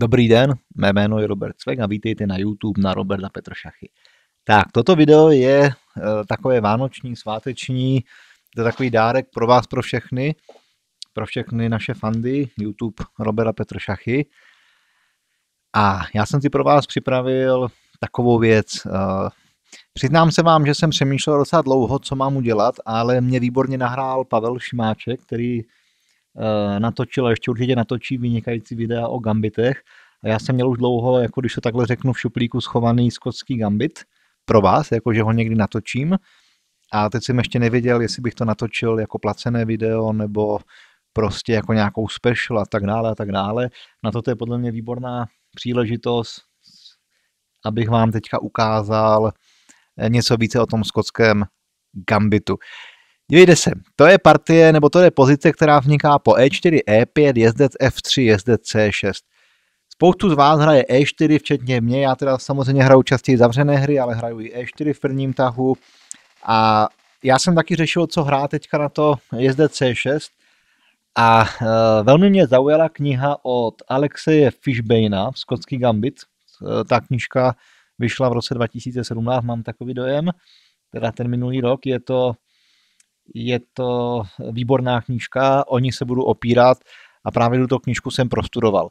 Dobrý den, mé jméno je Robert Cvek a vítejte na YouTube na Roberta Petr Šachy. Tak, toto video je eh, takové vánoční, sváteční, to je takový dárek pro vás, pro všechny, pro všechny naše fandy YouTube Roberta Petr Šachy. A já jsem si pro vás připravil takovou věc. Eh, přiznám se vám, že jsem přemýšlel docela dlouho, co mám udělat, ale mě výborně nahrál Pavel Šimáček, který Eh, natočil a ještě určitě natočí vynikající videa o gambitech. A já jsem měl už dlouho, jako když to takhle řeknu, v šuplíku schovaný skotský gambit pro vás, jakože ho někdy natočím. A teď jsem ještě nevěděl, jestli bych to natočil jako placené video nebo prostě jako nějakou special a tak dále a tak dále. Na to je podle mě výborná příležitost, abych vám teďka ukázal eh, něco více o tom skotském gambitu. Dívejte se, to je partie, nebo to je pozice, která vzniká po E4, E5, jezdec F3, jezdec C6. Spoustu z vás hraje E4, včetně mě, já teda samozřejmě hraju častěji zavřené hry, ale hraju i E4 v prvním tahu. A já jsem taky řešil, co hrát teďka na to jezdec C6. A e, velmi mě zaujala kniha od Alexeje Fishbejna, Skotský Gambit. E, ta knižka vyšla v roce 2017, mám takový dojem, teda ten minulý rok. Je to je to výborná knížka, o ní se budu opírat a právě tuto knížku jsem prostudoval.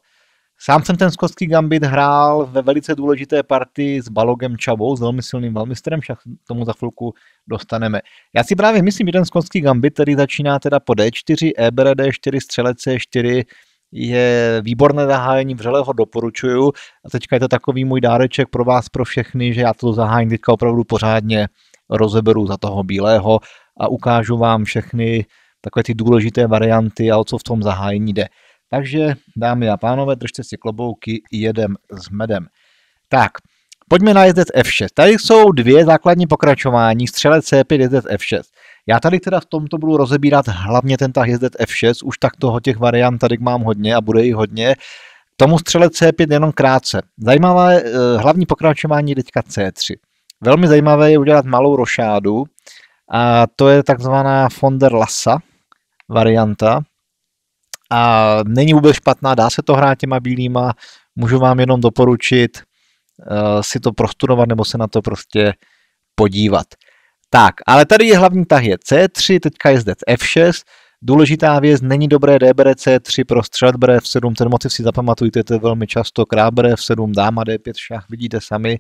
Sám jsem ten skotský gambit hrál ve velice důležité partii s Balogem Čavou, s velmi silným velmistrem, však tomu za chvilku dostaneme. Já si právě myslím, že ten skotský gambit, který začíná teda po D4, E, D4, střelec C4, je výborné zahájení, vřele ho doporučuju. A teďka je to takový můj dáreček pro vás, pro všechny, že já to zahájení teďka opravdu pořádně rozeberu za toho bílého a ukážu vám všechny takové ty důležité varianty a o co v tom zahájení jde. Takže, dámy a pánové, držte si klobouky, jedem s medem. Tak, pojďme na jezdec F6. Tady jsou dvě základní pokračování, střelec C5, jezdec F6. Já tady teda v tomto budu rozebírat hlavně ten tah jezdec F6, už tak toho těch variant tady mám hodně a bude jich hodně. Tomu střelec C5 jenom krátce. Zajímavé eh, hlavní pokračování je teďka C3. Velmi zajímavé je udělat malou rošádu, a to je takzvaná von der Lassa varianta. A není vůbec špatná, dá se to hrát těma bílýma, můžu vám jenom doporučit uh, si to prostudovat nebo se na to prostě podívat. Tak, ale tady je hlavní tah je C3, teďka je zde F6, Důležitá věc, není dobré debere C3 pro střelat bere F7, ten motiv si zapamatujte, to je velmi často krát bere F7, dáma D5 šach, vidíte sami,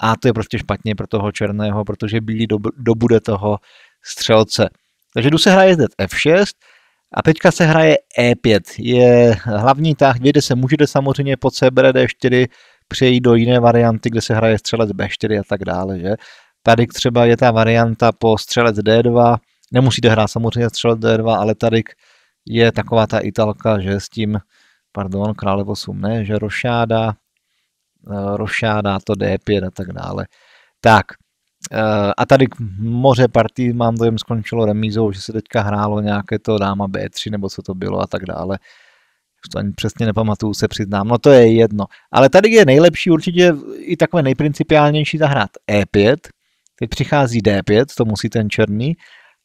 a to je prostě špatně pro toho černého, protože bílý dob- dobude toho střelce. Takže jdu se hraje zde F6 a teďka se hraje E5. Je hlavní tah, kde se můžete samozřejmě po d 4 přejít do jiné varianty, kde se hraje střelec B4 a tak dále. Že? Tady třeba je ta varianta po střelec D2, nemusíte hrát samozřejmě střelec D2, ale tady je taková ta italka, že s tím, pardon, krále 8 ne, že rošáda, Eh, rošáda, to D5 a tak dále. Tak, eh, a tady moře partí mám dojem skončilo remízou, že se teďka hrálo nějaké to dáma B3 nebo co to bylo a tak dále. Už to ani přesně nepamatuju, se přiznám. No to je jedno. Ale tady je nejlepší určitě i takové nejprincipiálnější zahrát e E5. Teď přichází D5, to musí ten černý.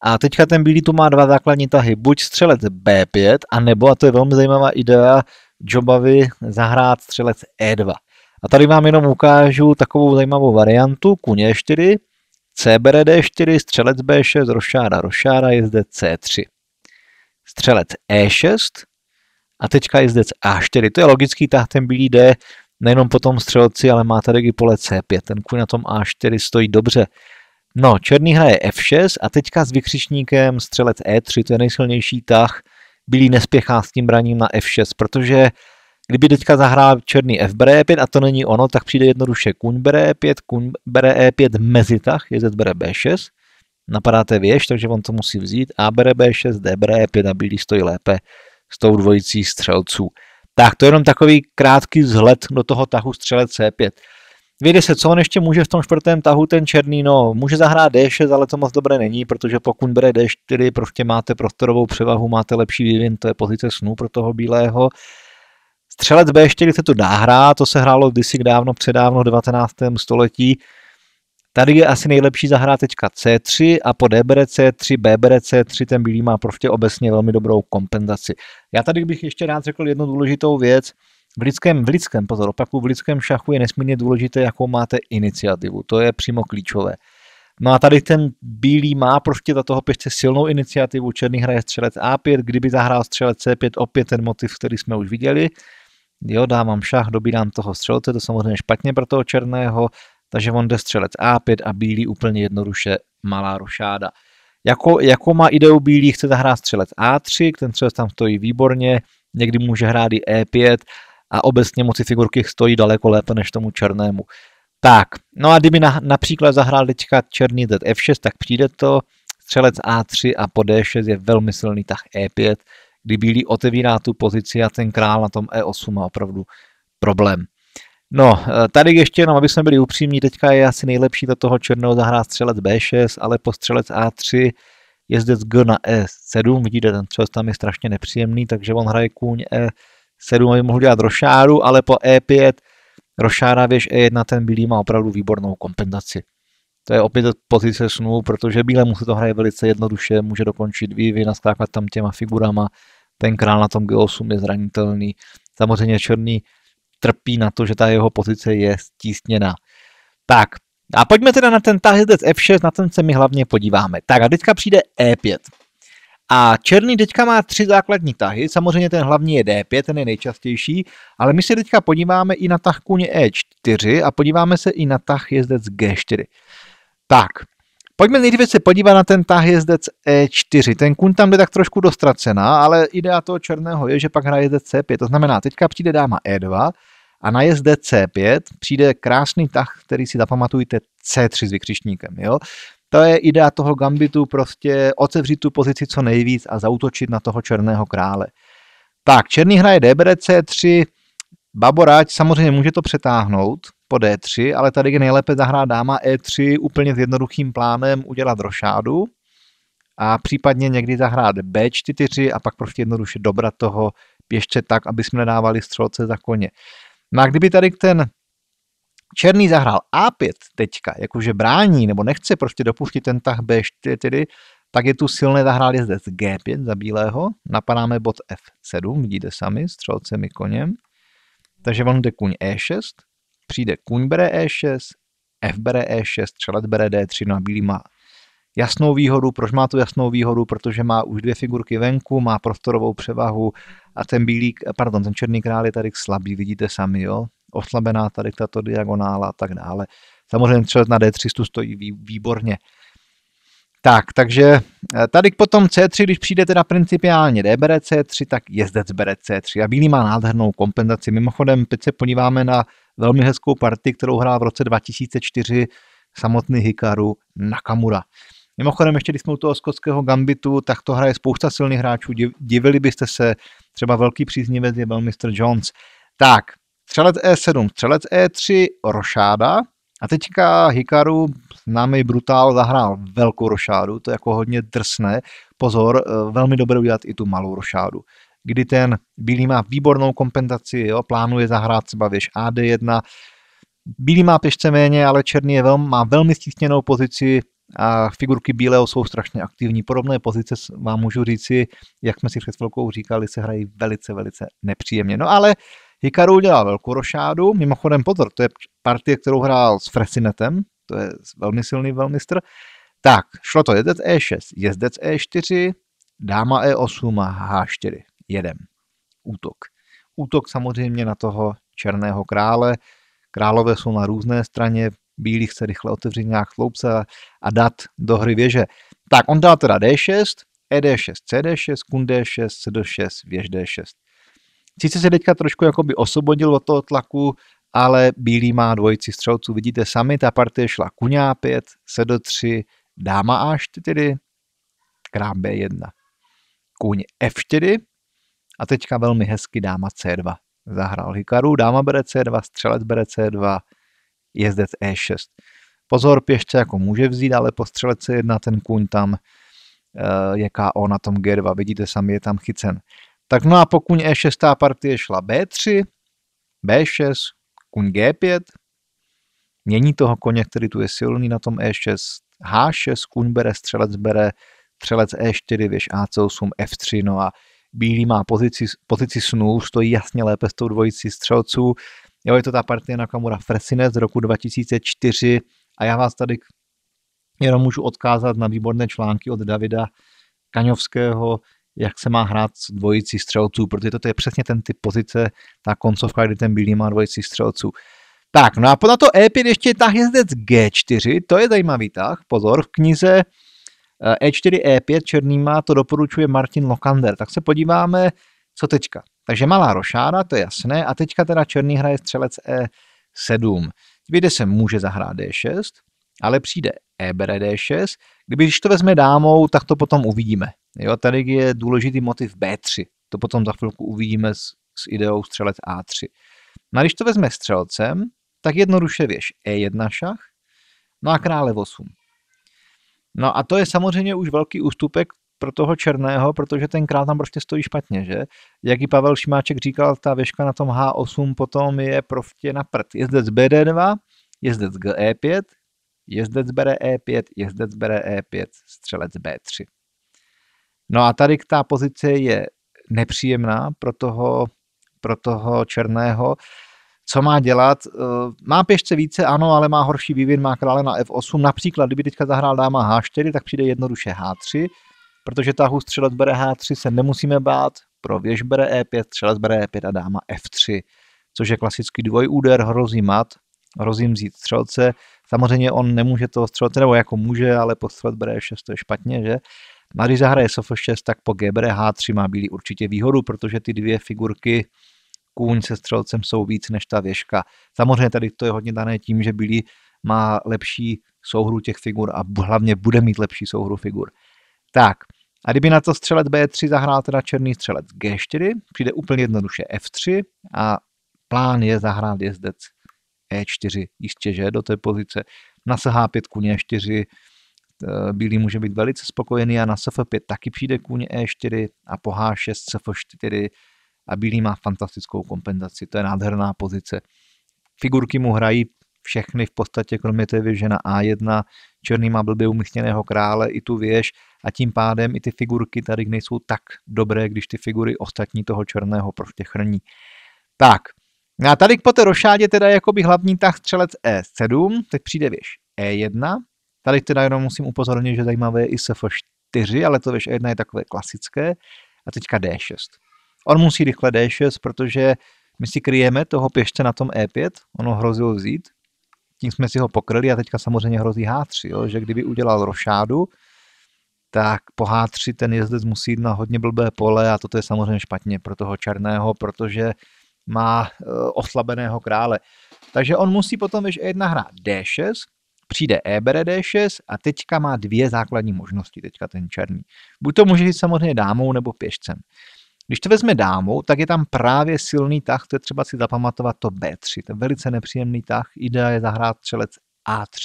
A teďka ten bílý tu má dva základní tahy. Buď střelec B5, anebo, a to je velmi zajímavá idea, Jobavy zahrát střelec E2. A tady vám jenom ukážu takovou zajímavou variantu. Kuně 4, CBR D4, střelec B6, rošára, rošára, je zde C3. Střelec E6 a teďka je zde A4. To je logický tah, ten bílý D nejenom po tom střelci, ale má tady i pole C5. Ten kuň na tom A4 stojí dobře. No, černý hraje F6 a teďka s vykřičníkem střelec E3, to je nejsilnější tah. Bílý nespěchá s tím braním na F6, protože Kdyby teďka zahrál černý F bere E5 a to není ono, tak přijde jednoduše kuň bere E5, kuň bere E5 je jezet bere B6, napadáte věž, takže on to musí vzít, A bere B6, D bere E5 a bílý stojí lépe s tou dvojicí střelců. Tak to je jenom takový krátký vzhled do toho tahu střelec C5. Vědě se, co on ještě může v tom čtvrtém tahu, ten černý, no, může zahrát D6, ale to moc dobré není, protože pokud bere e D4, prostě máte prostorovou převahu, máte lepší vývin, to je pozice snů pro toho bílého. Střelec B4 se to dá hrát, to se hrálo kdysi dávno, předávno v 19. století. Tady je asi nejlepší zahrát teďka C3 a po D C3, B C3, ten bílý má prostě obecně velmi dobrou kompenzaci. Já tady bych ještě rád řekl jednu důležitou věc. V lidském, v lidském, pozor, opaku, v lidském šachu je nesmírně důležité, jakou máte iniciativu. To je přímo klíčové. No a tady ten bílý má prostě za toho pěšce silnou iniciativu, černý hraje střelec A5, kdyby zahrál střelec C5, opět ten motiv, který jsme už viděli jo, dávám šach dobírám toho střelce, to samozřejmě špatně pro toho černého, takže on jde střelec A5 a bílý úplně jednoduše malá rošáda. Jako, jako má ideu bílý, chce zahrát střelec A3, ten střelec tam stojí výborně, někdy může hrát i E5 a obecně moci figurky stojí daleko lépe než tomu černému. Tak, no a kdyby na, například zahrál teďka černý f 6 tak přijde to, střelec A3 a po D6 je velmi silný tah E5, kdy Bílý otevírá tu pozici a ten král na tom E8 má opravdu problém. No, eh, tady ještě jenom, aby jsme byli upřímní, teďka je asi nejlepší do toho černého zahrát střelec B6, ale po střelec A3 je zde G na E7, vidíte, ten střelec tam je strašně nepříjemný, takže on hraje kůň E7, aby mohl dělat rošáru, ale po E5 rošára věž E1, ten bílý má opravdu výbornou kompenzaci. To je opět pozice snů, protože bílému se to hraje velice jednoduše, může dokončit vývy, naskákat tam těma figurama, ten král na tom G8 je zranitelný. Samozřejmě Černý trpí na to, že ta jeho pozice je stísněná. Tak, a pojďme teda na ten tahyzdec F6, na ten se my hlavně podíváme. Tak a teďka přijde E5. A černý teďka má tři základní tahy, samozřejmě ten hlavní je D5, ten je nejčastější, ale my se teďka podíváme i na tah kůň E4 a podíváme se i na tah jezdec G4. Tak, Pojďme nejdříve se podívat na ten tah jezdec E4. Ten kun tam jde tak trošku dostracená, ale idea toho černého je, že pak hraje jezdec C5. To znamená, teďka přijde dáma E2 a na jezdec C5 přijde krásný tah, který si zapamatujte C3 s vykřišníkem. Jo? To je idea toho gambitu, prostě otevřít tu pozici co nejvíc a zautočit na toho černého krále. Tak, černý hraje DBD C3, Baboráč samozřejmě může to přetáhnout po D3, ale tady je nejlépe zahrát dáma E3 úplně s jednoduchým plánem udělat rošádu a případně někdy zahrát B4 a pak prostě jednoduše dobrat toho pěšce tak, aby jsme nedávali střelce za koně. No a kdyby tady ten černý zahrál A5 teďka, jakože brání nebo nechce prostě dopustit ten tah B4, tak je tu silné zahrál jezdec G5 za bílého, napadáme bod F7, vidíte sami, střelcem i koněm. Takže on jde kuň e6, přijde kuň bere e6, f bere e6, střelec bere d3, no a bílý má jasnou výhodu. Proč má tu jasnou výhodu? Protože má už dvě figurky venku, má prostorovou převahu a ten bílý, pardon, ten černý král je tady slabý, vidíte sami, jo? Oslabená tady tato diagonála a tak dále. Samozřejmě střelec na d 3 stojí výborně. Tak, takže eh, tady potom C3, když přijde teda principiálně D bere C3, tak jezdec bere C3 a Bílý má nádhernou kompenzaci. Mimochodem, teď se podíváme na velmi hezkou partii, kterou hrál v roce 2004 samotný Hikaru Nakamura. Mimochodem, ještě když jsme u toho skotského gambitu, tak to hraje spousta silných hráčů. Divili byste se, třeba velký příznivec je byl Mr. Jones. Tak, střelec E7, střelec E3, rošáda, a teďka Hikaru, známý brutál, zahrál velkou rošádu, to je jako hodně drsné. Pozor, eh, velmi dobré udělat i tu malou rošádu kdy ten bílý má výbornou kompenzaci, jo, plánuje zahrát třeba věž AD1, bílý má pěšce méně, ale černý je velmi, má velmi stísněnou pozici a figurky bílého jsou strašně aktivní. Podobné pozice vám můžu říci, jak jsme si před chvilkou říkali, se hrají velice, velice nepříjemně. No ale Hikaru udělal velkou rošádu, mimochodem pozor, to je partie, kterou hrál s Fresinetem, to je velmi silný velmistr. Tak, šlo to jezdec E6, jezdec E4, dáma E8 a H4. Jedem. Útok. Útok samozřejmě na toho černého krále. Králové jsou na různé straně, bílý chce rychle otevřít nějak sloupce a dát do hry věže. Tak on dal teda D6, ED6, CD6, KUN D6, CD6, věž D6. Sice se teďka trošku jakoby osvobodil od toho tlaku, ale Bílý má dvojici střelců. Vidíte sami, ta partie šla kuňa 5, sedo 3, dáma A4, krám B1, kuň F4 a teďka velmi hezky dáma C2. Zahrál Hikaru, dáma bere C2, střelec bere C2, jezdec E6. Pozor, pěšce jako může vzít, ale po střelec C1 ten kuň tam eh, je KO na tom G2. Vidíte sami, je tam chycen. Tak no a pokud E6 partie šla B3, B6, kuň G5, mění toho koně, který tu je silný na tom E6, H6, kuň bere, střelec bere, střelec E4, věž AC8, F3, no a bílý má pozici, pozici snů, stojí jasně lépe s tou dvojicí střelců. Jo, je to ta partie na Kamura Fresine z roku 2004 a já vás tady jenom můžu odkázat na výborné články od Davida Kaňovského, jak se má hrát s dvojicí střelců, protože to je přesně ten typ pozice, ta koncovka, kdy ten bílý má dvojicí střelců. Tak, no a na to E5 ještě je tah jezdec G4, to je zajímavý tah, pozor, v knize E4, eh, E5 e černýma to doporučuje Martin Lokander, tak se podíváme, co teďka. Takže malá rošáda, to je jasné, a teďka teda černý hraje střelec E7. Kde se může zahrát D6, ale přijde E bere D6, když to vezme dámou, tak to potom uvidíme. Jo, tady je důležitý motiv B3. To potom za chvilku uvidíme s, s ideou střelec A3. No a když to vezme střelcem, tak jednoduše věš E1 šach, no a krále 8. No a to je samozřejmě už velký ústupek pro toho černého, protože ten král tam prostě stojí špatně, že? Jak i Pavel Šimáček říkal, ta věška na tom H8 potom je prostě na prd. Jezdec BD2, jezdec GE5, jezdec bere E5, jezdec bere E5, střelec B3. No a tady ta pozice je nepříjemná pro toho, pro toho černého. Co má dělat? Eh, má pěšce více, ano, ale má horší vývin, má krále na F8. Například, kdyby teďka zahrál dáma H4, tak přijde jednoduše H3, protože tahu střelec bere H3 se nemusíme bát, pro věž bere E5, střelec bere E5 a dáma F3, což je klasický dvojúder, hrozí mat, hrozí vzít střelce. Samozřejmě on nemůže toho střelce, nebo jako může, ale střelec bere 6 to je špatně, že? No a když zahraje sf 6 tak po GBR H3 má bílý určitě výhodu, protože ty dvě figurky kůň se střelcem jsou víc než ta věžka. Samozřejmě tady to je hodně dané tím, že bílý má lepší souhru těch figur a hlavně bude mít lepší souhru figur. Tak, a kdyby na to střelec B3 zahrál teda černý střelec G4, přijde úplně jednoduše F3 a plán je zahrát jezdec E4, jistě, že, do té pozice. Na H5, kůň E4, Eh, Bílý může být velice spokojený a na sf 5 taky přijde kůň E4 a po H6 sf 4 a Bílý má fantastickou kompenzaci. To je nádherná pozice. Figurky mu hrají všechny v podstatě, kromě té věže na A1. Černý má blbě umístěného krále i tu věž a tím pádem i ty figurky tady nejsou tak dobré, když ty figury ostatní toho černého prostě chrní. Tak, no a tady po té rošádě teda jakoby hlavní tah střelec E7, teď přijde věž E1, Tady teda jenom musím upozornit, že zajímavé je i SF4, ale to ještě jedna je takové klasické. A teďka D6. On musí rychle D6, protože my si kryjeme toho pěšce na tom E5, ono hrozilo vzít, tím jsme si ho pokryli a teďka samozřejmě hrozí H3, jo, že kdyby udělal rošádu, tak po H3 ten jezdec musí jít na hodně blbé pole a toto je samozřejmě špatně pro toho černého, protože má eh, oslabeného krále. Takže on musí potom, ještě jedna 1 hrát D6, přijde EBRD6 a teďka má dvě základní možnosti, teďka ten černý. Buď to může jít samozřejmě dámou nebo pěšcem. Když to vezme dámou, tak je tam právě silný tah, to je třeba si zapamatovat to B3, to je velice nepříjemný tah, idea je zahrát střelec A3.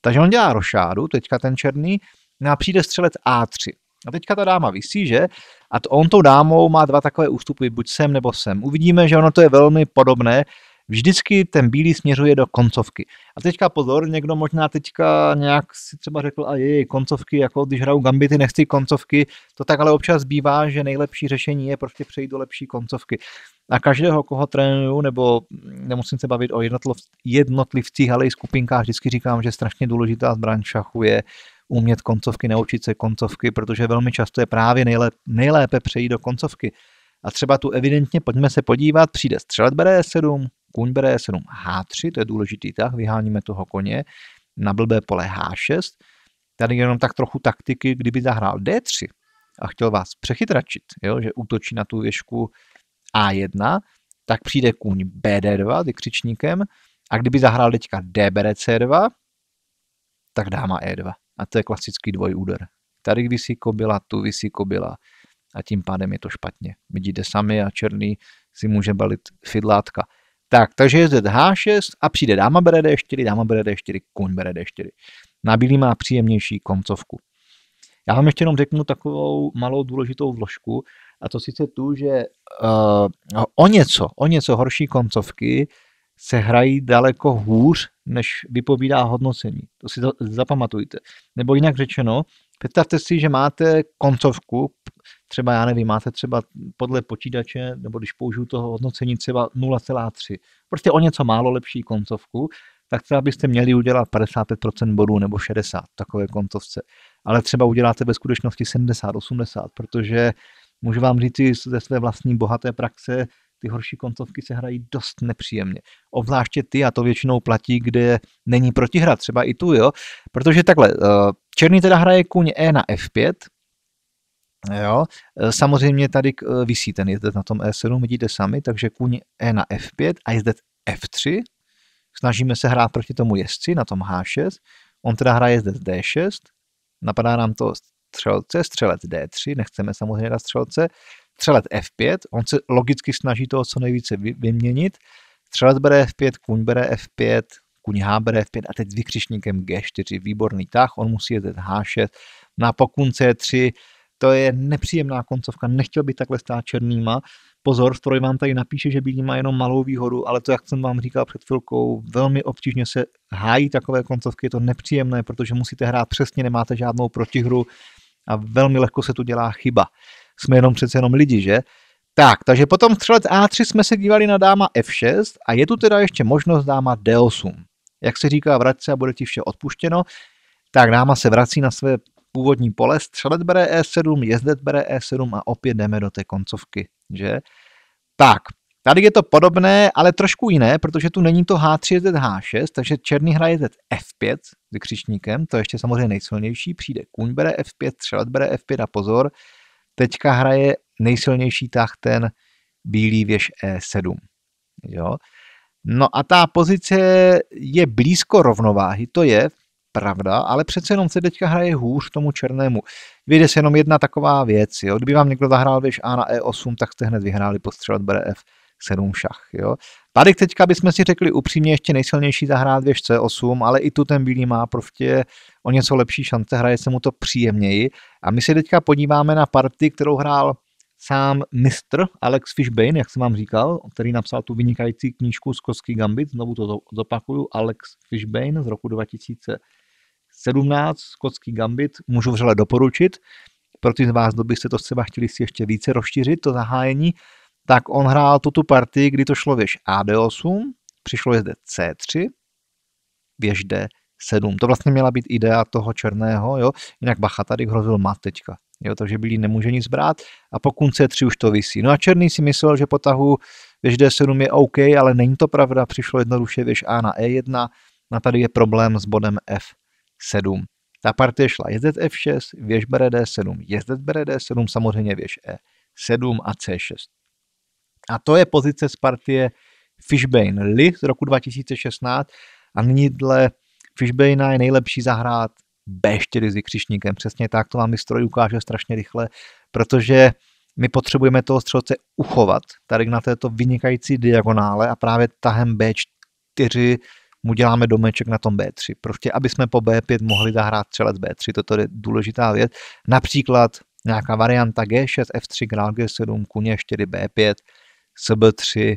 Takže on dělá rošádu, teďka ten černý, no a přijde střelec A3. A teďka ta dáma vysí, že? A to on tou dámou má dva takové ústupy, buď sem nebo sem. Uvidíme, že ono to je velmi podobné, vždycky ten bílý směřuje do koncovky. A teďka pozor, někdo možná teďka nějak si třeba řekl, a je koncovky, jako když hraju gambity, nechci koncovky, to tak ale občas bývá, že nejlepší řešení je prostě přejít do lepší koncovky. A každého, koho trénuju, nebo nemusím se bavit o jednotlivcích, ale i skupinkách, vždycky říkám, že strašně důležitá zbraň šachu je umět koncovky, naučit se koncovky, protože velmi často je právě nejlep, nejlépe přejít do koncovky. A třeba tu evidentně, pojďme se podívat, přijde střelat bere 7, kuň bere 7 H3, to je důležitý tah, vyháníme toho koně na blbé pole H6. Tady jenom tak trochu taktiky, kdyby zahrál D3 a chtěl vás přechytračit, jo, že útočí na tu věžku A1, tak přijde kuň BD2 vykřičníkem a kdyby zahrál teďka D bere C2, tak dáma E2. A to je klasický dvojúder. Tady vysí kobila, tu vysí kobila a tím pádem je to špatně. Vidíte sami a černý si může balit fidlátka. Tak, takže je zde H6 a přijde dáma bere D4, dáma bere D4, kuň bere D4. Na bílý má příjemnější koncovku. Já vám ještě jenom řeknu takovou malou důležitou vložku, a to sice tu, že uh, o něco, o něco horší koncovky se hrají daleko hůř, než vypovídá hodnocení. To si to zapamatujte. Nebo jinak řečeno, Představte si, že máte koncovku, třeba, já nevím, máte třeba podle počítače, nebo když použiju toho hodnocení třeba 0,3, prostě o něco málo lepší koncovku, tak třeba byste měli udělat 55% bodů nebo 60 takové koncovce. Ale třeba uděláte ve skutečnosti 70, 80, protože můžu vám říct ze své vlastní bohaté praxe, ty horší koncovky se hrají dost nepříjemně. Obzvláště ty, a to většinou platí, kde není protihra, třeba i tu, jo. Protože takhle, eh, černý teda hraje kůň E na F5, Jo. Eh, samozřejmě tady eh, visí ten jezdec na tom E7, vidíte sami, takže kůň E na F5 a jezdec F3. Snažíme se hrát proti tomu jezdci na tom H6. On teda hraje zde D6, napadá nám to střelce, střelec D3, nechceme samozřejmě na střelce střelet F5, on se logicky snaží toho co nejvíce vyměnit, střelec bere F5, kuň bere F5, kuň H bere F5 a teď s vykřišníkem G4, výborný tah, on musí jezdit H6, na pokun C3, to je nepříjemná koncovka, nechtěl by takhle stát černýma, pozor, stroj vám tady napíše, že bílý má jenom malou výhodu, ale to, jak jsem vám říkal před chvilkou, velmi obtížně se hájí takové koncovky, je to nepříjemné, protože musíte hrát přesně, nemáte žádnou protihru a velmi lehko se tu dělá chyba jsme jenom přece jenom lidi, že? Tak, takže potom střelec A3 jsme se dívali na dáma F6 a je tu teda ještě možnost dáma D8. Jak se říká, vrať se a bude ti vše odpuštěno. Tak dáma se vrací na své původní pole, střelec bere E7, jezdec bere E7 a opět jdeme do té koncovky, že? Tak, tady je to podobné, ale trošku jiné, protože tu není to H3, jezdec H6, takže černý hraje jezdec F5 s vykřičníkem, to je ještě samozřejmě nejsilnější, přijde kuň bere F5, střelec bere F5 a pozor, teďka hraje nejsilnější tah ten bílý věž E7. Jo? No a ta pozice je blízko rovnováhy, to je pravda, ale přece jenom se teďka hraje hůř tomu černému. Vyjde se jenom jedna taková věc, jo? kdyby vám někdo zahrál věž A na E8, tak jste hned vyhráli postřelat F. 7 šach. Jo? Tady teďka bychom si řekli upřímně, ještě nejsilnější zahrát věž C8, ale i tu ten bílý má prostě o něco lepší šance, hraje se mu to příjemněji. A my se teďka podíváme na party, kterou hrál sám mistr Alex Fishbane, jak jsem vám říkal, který napsal tu vynikající knížku Kosky gambit, znovu to zopakuju, Alex Fishbane z roku 2017, Skotský gambit, můžu vřele doporučit, pro ty z vás, kdo byste to třeba chtěli si ještě více rozšířit, to zahájení, tak on hrál tu tu partii, kdy to šlo věž ad 8 přišlo je zde C3, věž D7. To vlastně měla být idea toho černého, jo? jinak Bacha tady hrozil mat teďka. Jo, takže bílý nemůže nic brát a pokud C3 už to visí. No a černý si myslel, že potahu věž D7 je OK, ale není to pravda, přišlo jednoduše věž A na E1, a tady je problém s bodem F7. Ta partie šla jezdec F6, věž bere D7, jezdec bere D7, samozřejmě věž E7 a C6. A to je pozice z partie Fishbane Li z roku 2016 a nyní dle Fishbane je nejlepší zahrát B4 s vykřišníkem. Přesně tak, to vám stroj ukáže strašně rychle, protože my potřebujeme toho střelce uchovat tady na této vynikající diagonále a právě tahem B4 mu děláme domeček na tom B3. Prostě, aby jsme po B5 mohli zahrát střelec B3, toto je důležitá věc. Například nějaká varianta G6, F3, král G7, kuně 4, B5, CB3,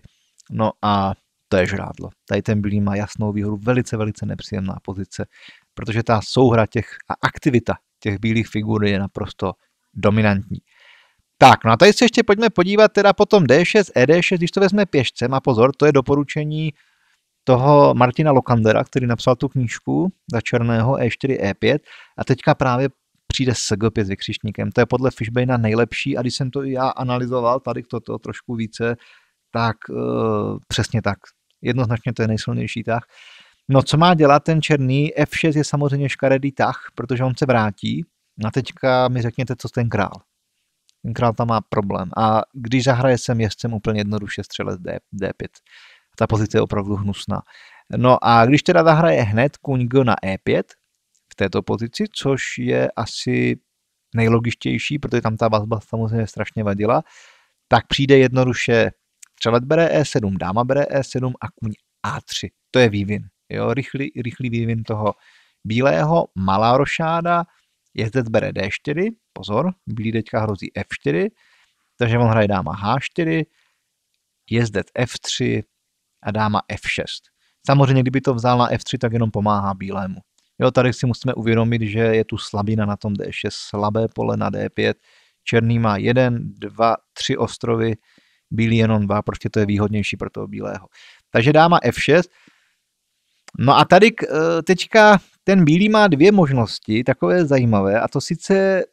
no a to je žrádlo. Tady ten bílý má jasnou výhodu, velice, velice nepříjemná pozice, protože ta souhra těch a aktivita těch bílých figur je naprosto dominantní. Tak, no a tady se ještě pojďme podívat teda potom D6, ED6, když to vezme pěšcem a pozor, to je doporučení toho Martina Lokandera, který napsal tu knížku za černého E4, E5 a teďka právě přijde SG5 s vykřišníkem. To je podle Fishbane nejlepší a když jsem to i já analyzoval tady toto trošku více, tak e, přesně tak. Jednoznačně to je nejsilnější tah. No co má dělat ten černý? F6 je samozřejmě škaredý tah, protože on se vrátí. Na teďka mi řekněte, co ten král. Ten král tam má problém. A když zahraje sem jezdcem úplně jednoduše střelec D, D5. Ta pozice je opravdu hnusná. No a když teda zahraje hned kuň G na E5, v této pozici, což je asi nejlogičtější, protože tam ta vazba samozřejmě strašně vadila, tak přijde jednoduše střelec bere E7, dáma bere E7 a kuň A3. To je vývin. Jo, rychlý, rychlý vývin toho bílého, malá rošáda, jezdec bere D4, pozor, bílý teďka hrozí F4, takže on hraje dáma H4, jezdec F3 a dáma F6. Samozřejmě, kdyby to vzal na F3, tak jenom pomáhá bílému. Jo, tady si musíme uvědomit, že je tu slabina na tom D6, slabé pole na D5. Černý má jeden, dva, tři ostrovy, bílý jenom dva, prostě to je výhodnější pro toho bílého. Takže dáma F6. No a tady eh, teďka ten bílý má dvě možnosti, takové zajímavé, a to sice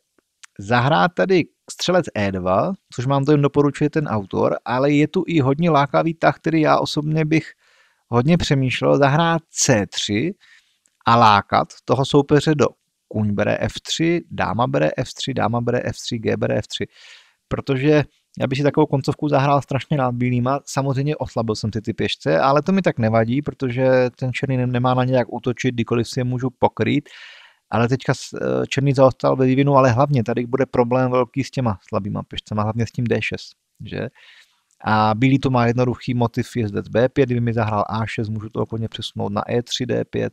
zahrát tady střelec E2, což mám to jen doporučuje ten autor, ale je tu i hodně lákavý tah, který já osobně bych hodně přemýšlel, zahrát C3, a lákat toho soupeře do kuň bere F3, dáma bere F3, dáma bere F3, G bere F3. Protože já bych si takovou koncovku zahrál strašně rád bílýma, samozřejmě oslabil jsem ty ty pěšce, ale to mi tak nevadí, protože ten černý nemá na ně jak útočit, kdykoliv si je můžu pokrýt, ale teďka eh, černý zaostal ve vývinu, ale hlavně tady bude problém velký s těma slabýma pěšcema, hlavně s tím D6, že? A bílý to má jednoduchý motiv, je zde B5, kdyby mi zahrál A6, můžu to okolně přesunout na E3, D5,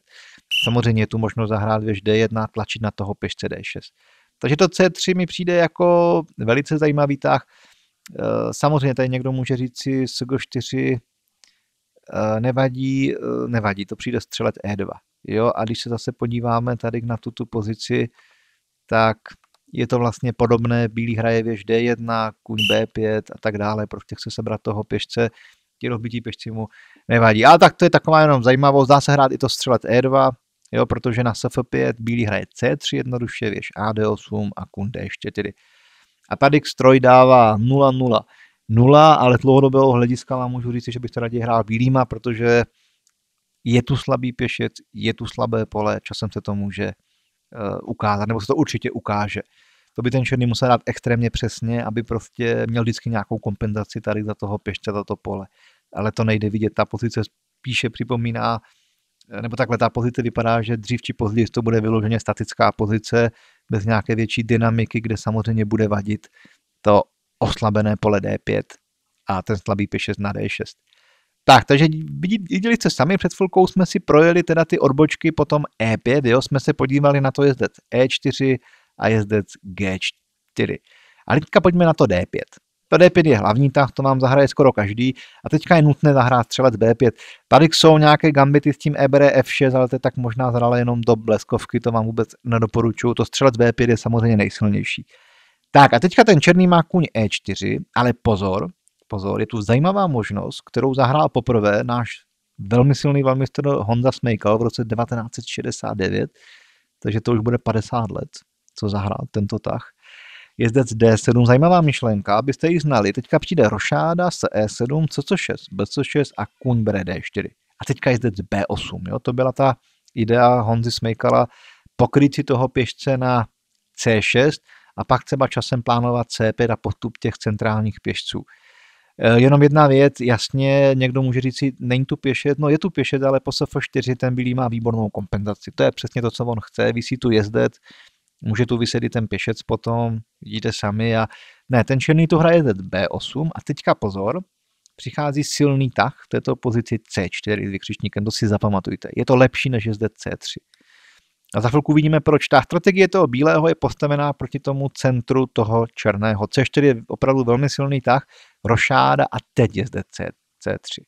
Samozřejmě tu možnost zahrát věž D1, tlačit na toho pěšce D6. Takže to C3 mi přijde jako velice zajímavý tah. Eh, samozřejmě tady někdo může říct si SG4 eh, nevadí, eh, nevadí, to přijde střelet E2. Jo, a když se zase podíváme tady na tuto pozici, tak je to vlastně podobné, bílý hraje věž D1, kuň B5 a tak dále, prostě chce sebrat toho pěšce, ti rozbití pěšci mu nevadí. Ale tak to je taková jenom zajímavost, dá se hrát i to střelet E2, jo, protože na SF5 bílý hraje C3 jednoduše, věž AD8 a kun D4. A tady stroj dává 0, 0, 0, ale dlouhodobého hlediska vám můžu říct, že bych to raději hrál bílýma, protože je tu slabý pěšec, je tu slabé pole, časem se to může uh, ukázat, nebo se to určitě ukáže. To by ten černý musel dát extrémně přesně, aby prostě měl vždycky nějakou kompenzaci tady za toho pěšce, za to pole. Ale to nejde vidět, ta pozice spíše připomíná uh, Eh, nebo takhle ta pozice vypadá, že dřív či později to bude vyloženě statická pozice bez nějaké větší dynamiky, kde samozřejmě bude vadit to oslabené pole D5 a ten slabý P6 na D6. Tak, takže viděli jste sami, před chvilkou jsme si projeli teda ty odbočky potom E5, jo, jsme se podívali na to jezdec E4 a jezdec G4. A teďka pojďme na to D5. PD5 je hlavní tah, to nám zahraje skoro každý a teďka je nutné zahrát třeba B5. Tady jsou nějaké gambity s tím EBR F6, ale to je tak možná zhrála jenom do bleskovky, to vám vůbec nedoporučuju. To střelec B5 je samozřejmě nejsilnější. Tak a teďka ten černý má kůň E4, ale pozor, pozor, je tu zajímavá možnost, kterou zahrál poprvé náš velmi silný valmistr Honda Smejkal v roce 1969, takže to už bude 50 let, co zahrál tento tah. Jezdec D7, zajímavá myšlenka, abyste ji znali. Teďka přijde rošáda s E7, CC6, BC6 a kuň bere D4. A teďka jezdec B8, jo? to byla ta idea Honzy Smejkala, pokryt si toho pěšce na C6 a pak třeba časem plánovat C5 a postup těch centrálních pěšců. E, jenom jedna věc, jasně, někdo může říct si, není tu pěšet, no je tu pěšet, ale po SF4 ten bílý má výbornou kompenzaci. To je přesně to, co on chce, vysí tu jezdec, Mm. Může tu vysedit i ten pěšec potom, vidíte sami. A... Ne, ten černý tu hraje B8 a teďka pozor, přichází silný tah v této pozici C4 s vykřičníkem, to si zapamatujte. Je to lepší, než je zde C3. A za chvilku vidíme, proč ta strategie toho bílého je postavená proti tomu centru toho černého. C4 je opravdu velmi silný tah, rošáda a teď je zde C, C3.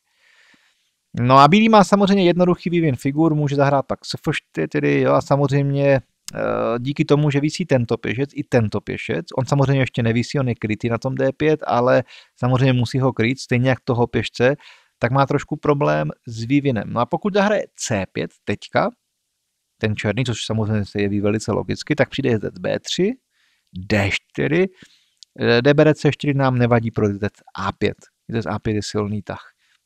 No a bílý má samozřejmě jednoduchý vývin figur, může zahrát pak sf4 jo, a samozřejmě Eh, díky tomu, že vysí tento pěšec i tento pěšec. On samozřejmě ještě nevisí, on je krytý na tom D5, ale samozřejmě musí ho kryt, stejně jak toho pěšce, tak má trošku problém s vývinem. No a pokud zahraje C5 teďka, ten černý, což samozřejmě se jeví velice logicky, tak přijde jezdec B3, D4, dbc 4 nám nevadí pro jezdec A5. Jezdec A5 je silný tah.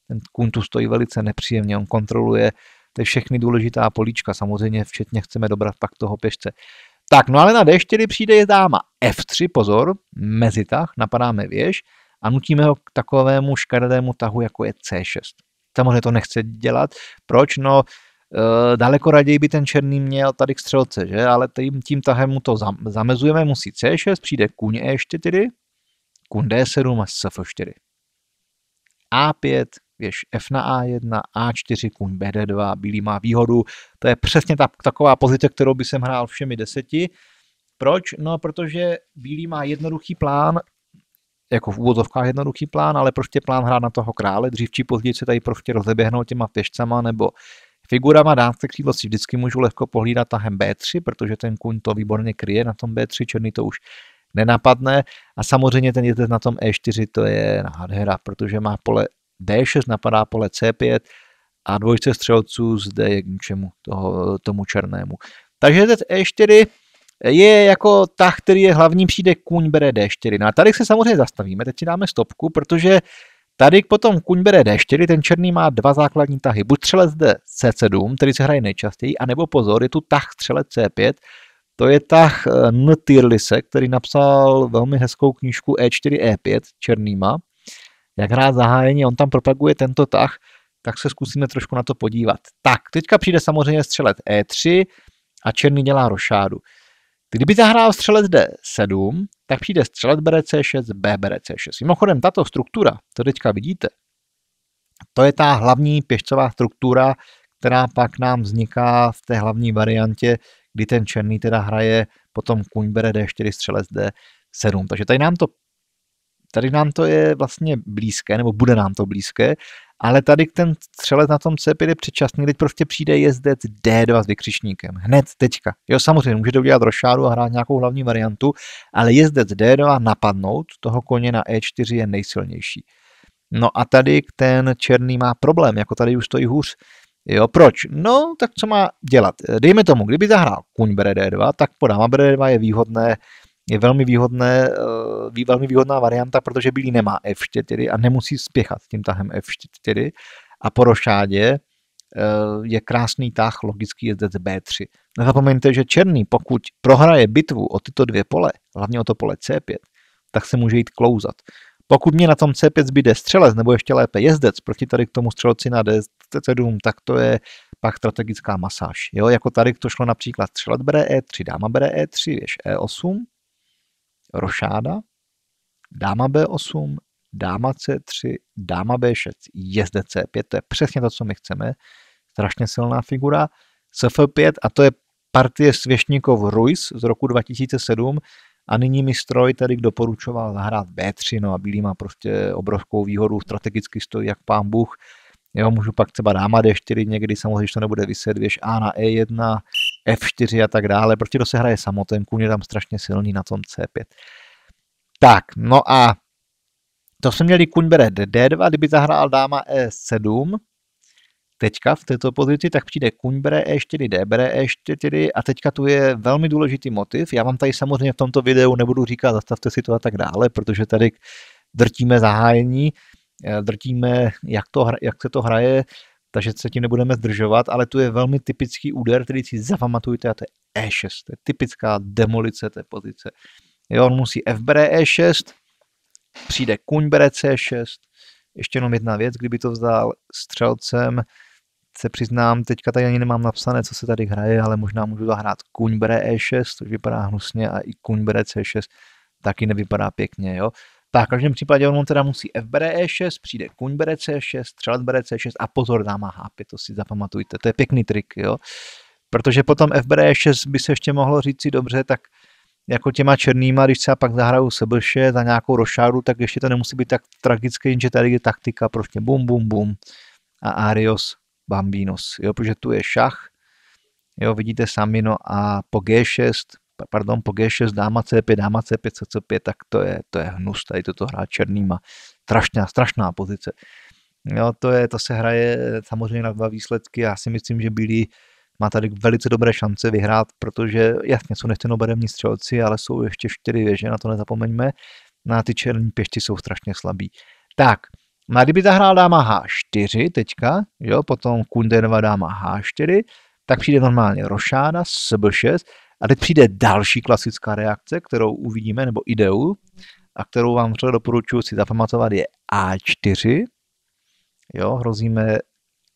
Ten kůň tu stojí velice nepříjemně, on kontroluje je všechny důležitá políčka, samozřejmě včetně chceme dobrat pak toho pěšce. Tak, no ale na D4 přijde je dáma F3, pozor, mezitah, napadáme věž a nutíme ho k takovému škaredému tahu, jako je C6. Samozřejmě to nechce dělat. Proč? No, e, daleko raději by ten černý měl tady k střelce, že? Ale tím, tím tahem mu to zam, zamezujeme, musí C6, přijde kuň E4, kuň D7 a SF4. A5, věž F na A1, A4, kůň BD2, bílý má výhodu. To je přesně ta, taková pozice, kterou by jsem hrál všemi deseti. Proč? No, protože bílý má jednoduchý plán, jako v úvozovkách jednoduchý plán, ale prostě plán hrát na toho krále. Dřív či později se tady prostě rozeběhnou těma pěšcama nebo figurama. Dánce křídlo si vždycky můžu lehko pohlídat tahem B3, protože ten kuň to výborně kryje na tom B3, černý to už nenapadne. A samozřejmě ten jezdec na tom E4 to je nádhera, protože má pole D6 napadá pole C5 a dvojce střelců zde je k ničemu toho, tomu černému. Takže teď E4 je jako ta, který je hlavní přijde kuň bere D4. No a tady se samozřejmě zastavíme, teď si dáme stopku, protože tady potom kuň bere D4, ten černý má dva základní tahy. Buď střelec zde C7, který se hraje nejčastěji, anebo pozor, je tu tah střelec C5, to je tah eh, N. Tyrlise, který napsal velmi hezkou knížku E4, E5 černýma jak hrát zahájení, on tam propaguje tento tah, tak se zkusíme trošku na to podívat. Tak, teďka přijde samozřejmě střelec E3 a černý dělá rošádu. Kdyby zahrál střelec D7, tak přijde střelec bere C6, B bere C6. Mimochodem, tato struktura, to teďka vidíte, to je ta hlavní pěšcová struktura, která pak nám vzniká v té hlavní variantě, kdy ten černý teda hraje potom kuň bere D4, střelec D7. Takže tady nám to Tady nám to je vlastně blízké, nebo bude nám to blízké, ale tady ten střelec na tom C5 je předčasný, teď prostě přijde jezdec D2 s vykřičníkem. Hned teďka. Jo, samozřejmě, můžete udělat rošádu a hrát nějakou hlavní variantu, ale jezdec D2 napadnout toho koně na E4 je nejsilnější. No a tady ten černý má problém, jako tady už stojí hůř. Jo, proč? No, tak co má dělat? Dejme tomu, kdyby zahrál kuň bere D2, tak podám a bere D2 je výhodné je velmi, výhodné, eh, velmi výhodná varianta, protože Bílý nemá F4 a nemusí spěchat tím tahem F4 a po rošádě eh, je krásný tah logický jezdec B3. Nezapomeňte, že černý, pokud prohraje bitvu o tyto dvě pole, hlavně o to pole C5, tak se může jít klouzat. Pokud mě na tom C5 zbyde střelec, nebo ještě lépe jezdec proti tady k tomu střelci na D7, tak to je pak strategická masáž. Jo, jako tady to šlo například střelec bere E3, dáma bere E3, věž E8, rošáda, dáma B8, dáma C3, dáma B6, jezde C5, to je přesně to, co my chceme. Strašně silná figura. CF5 a to je partie Svěšníkov Ruiz z roku 2007 a nyní mi stroj tady doporučoval zahrát B3, no a Bílý má prostě obrovskou výhodu, strategicky stojí jak pán Bůh. Jo, můžu pak třeba dáma D4 někdy, samozřejmě, že to nebude vyset, věž A na E1, F4 a tak dále. Proti to se hraje ten kůň je tam strašně silný na tom C5. Tak, no a to jsme měli kuň bere D2, kdyby zahrál dáma E7, teďka v této pozici, tak přijde kuň bere E4, D bere E4 a teďka tu je velmi důležitý motiv. Já vám tady samozřejmě v tomto videu nebudu říkat, zastavte si to a tak dále, protože tady drtíme zahájení, eh, drtíme, jak, to, jak se to hraje, takže se tím nebudeme zdržovat, ale tu je velmi typický úder, který si zapamatujte a to je E6, to je typická demolice té pozice. Jo, on musí F bere E6, přijde kuň bere C6, ještě jenom jedna věc, kdyby to vzdal střelcem, se přiznám, teďka tady ani nemám napsané, co se tady hraje, ale možná můžu zahrát kuň bere E6, což vypadá hnusně a i kuň bere C6 taky nevypadá pěkně, jo. Tak v každém případě on teda musí F bere E6, přijde kuň bere C6, střelec bere C6 a pozor dáma H5, to si zapamatujte, to je pěkný trik, jo. Protože potom F bere E6 by se ještě mohlo říct si dobře, tak jako těma černýma, když se pak zahrajou blše za nějakou rošádu, tak ještě to nemusí být tak tragické, jenže tady je taktika prostě bum, bum, bum a Arios Bambinos, jo, protože tu je šach, jo, vidíte sami, no a po G6 pardon, po G6 dáma C5, dáma C5, C5, tak to je, to je hnus, tady toto hrá černýma. Strašná, strašná pozice. Jo, to, je, to se hraje samozřejmě na dva výsledky. Já si myslím, že Bílý má tady velice dobré šance vyhrát, protože jasně jsou nechtěnobarevní střelci, ale jsou ještě čtyři věže, na to nezapomeňme. Na no ty černí pěšti jsou strašně slabí. Tak, no a kdyby zahrál dáma H4 teďka, jo, potom Kundenova dáma H4, tak přijde normálně rošáda, b 6 a teď přijde další klasická reakce, kterou uvidíme, nebo ideu, a kterou vám třeba doporučuji si zapamatovat, je A4. Jo, hrozíme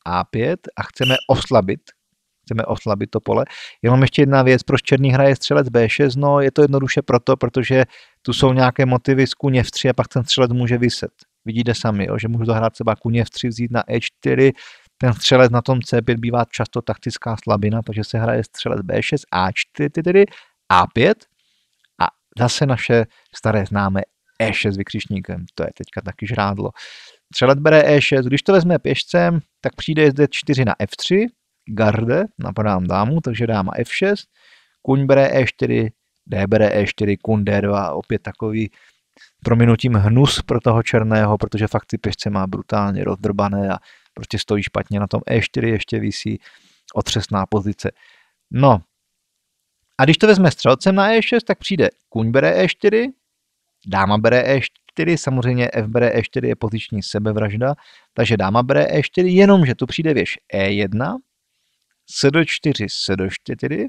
A5 a chceme oslabit chceme oslabit to pole. Jenom ještě jedna věc, proč Černý hraje střelec B6, no je to jednoduše proto, protože tu jsou nějaké motivy z kůně v 3 a pak ten střelec může vyset. Vidíte sami, jo, že můžu zahrát třeba kůně v 3 vzít na E4, ten střelec na tom C5 bývá často taktická slabina, takže se hraje střelec B6, A4, tedy A5 a zase naše staré známé E6 s vykřišníkem, To je teďka taky žrádlo. Střelec bere E6, když to vezme pěšcem, tak přijde zde 4 na F3, garde, napadám dámu, takže dáma F6, kuň bere E4, D bere E4, kuň D2, opět takový prominutím hnus pro toho černého, protože fakt ty pěšce má brutálně rozdrbané a prostě stojí špatně na tom E4, ještě visí otřesná pozice. No, a když to vezme střelcem na E6, tak přijde kuň bere E4, dáma bere E4, samozřejmě F bere E4 je poziční sebevražda, takže dáma bere E4, jenomže tu přijde věž E1, CD4, CD4,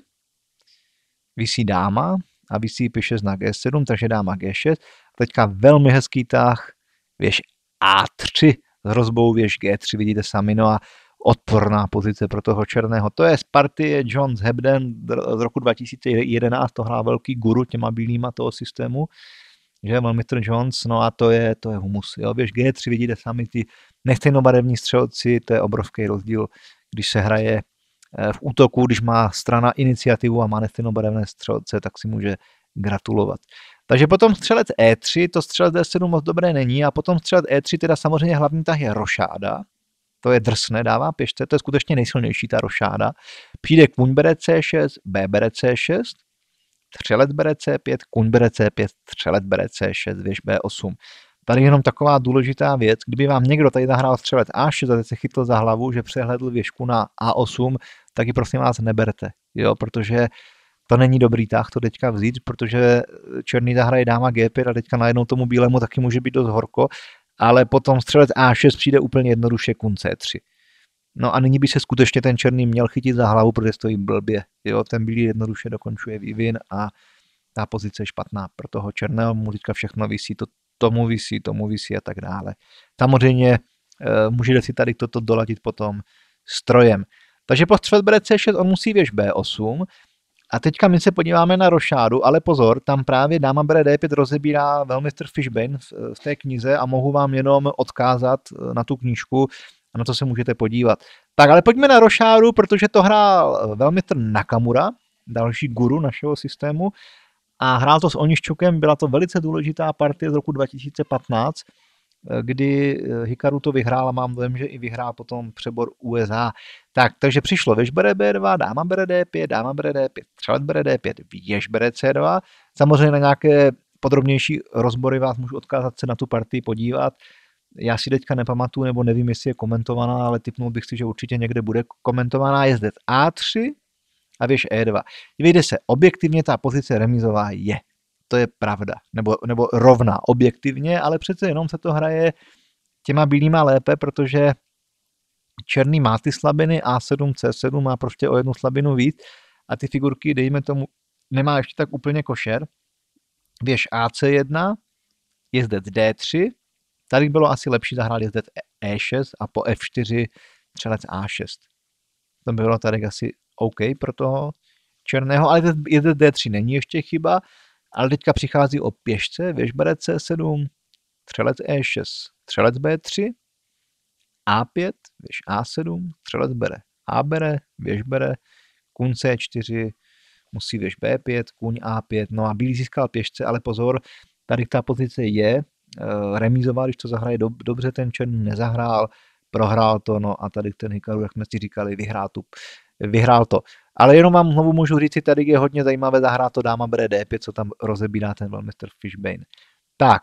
visí dáma a visí píše na G7, takže dáma G6. Teďka velmi hezký tah, věž A3, Hrozbou věž G3, vidíte sami, no a odporná pozice pro toho černého. To je z partie Johns Hebden z roku 2011, to hrál velký guru těma bílýma toho systému, že velmi Mr. Jones, no a to je, to je humus. Jo, Věž G3, vidíte sami ty nestejnobarevní střelci, to je obrovský rozdíl, když se hraje eh, v útoku, když má strana iniciativu a má nestejnobarevné střelce, tak si může gratulovat. Takže potom střelec E3, to střelec D7 moc dobré není a potom střelec E3 teda samozřejmě hlavní tah je rošáda, to je drsné, dává pěšce, to je skutečně nejsilnější ta rošáda. Přijde kuň bere C6, B bere C6, střelec bere C5, kuň bere C5, střelec bere C6, věž B8. Tady jenom taková důležitá věc, kdyby vám někdo tady nahrál střelec A6 a se chytl za hlavu, že přehledl věžku na A8, tak ji prosím vás neberte, jo, protože to není dobrý tah to teďka vzít, protože černý zahraje dáma G5 a teďka najednou tomu bílému taky může být dost horko, ale potom střelec A6 přijde úplně jednoduše kun C3. No a nyní by se skutečně ten černý měl chytit za hlavu, protože stojí blbě. Jo, ten bílý jednoduše dokončuje vývin a ta pozice je špatná pro toho černého, mu teďka všechno vysí, to, tomu vysí, tomu vysí a tak dále. Samozřejmě eh, můžete si tady toto doladit potom strojem. Takže po bude C6 on musí věž B8, a teďka my se podíváme na rošádu, ale pozor, tam právě dáma bere D5 rozebírá velmistr Fishbane v té knize a mohu vám jenom odkázat eh, na tu knížku, na to se můžete podívat. Tak ale pojďme na rošádu, protože to hrál eh, velmistr Nakamura, další guru našeho systému a hrál to s Oniščukem, byla to velice důležitá partie z roku 2015, Eh, kdy eh, Hikaru to vyhrál a mám dojem, že i vyhrál potom přebor USA. Tak, takže přišlo věž bere B2, dáma bere D5, dáma bere D5, třelet bere D5, věž bere C2. Samozřejmě na nějaké podrobnější rozbory vás můžu odkázat se na tu partii podívat. Já si teďka nepamatuju, nebo nevím, jestli je komentovaná, ale typnul bych si, že určitě někde bude komentovaná. zde A3 a věž E2. Vyjde se, objektivně ta pozice remizová je to je pravda, nebo, nebo rovná objektivně, ale přece jenom se to hraje těma bílýma lépe, protože černý má ty slabiny, A7, C7 má prostě o jednu slabinu víc a ty figurky, dejme tomu, nemá ještě tak úplně košer. Věž AC1, jezdec D3, tady bylo asi lepší zahrát jezdec E6 a po F4 třelec A6. To by bylo tady asi OK pro toho černého, ale jezdec D3 není ještě chyba, ale teďka přichází o pěšce, věžbarec C7, střelec E6, střelec B3, A5, věž A7, střelec bere A bere, věž bere, kůň C4, musí věž B5, kůň A5, no a bílý získal pěšce, ale pozor, tady ta pozice je eh, remízová, když to zahraje dob- dobře, ten černý nezahrál, prohrál to, no a tady ten Hikaru, jak jsme si říkali, vyhrál, tu, vyhrál to. Ale jenom vám znovu můžu říct, tady je hodně zajímavé zahrát to dáma bere D5, co tam rozebírá ten velmistr Fishbane. Tak,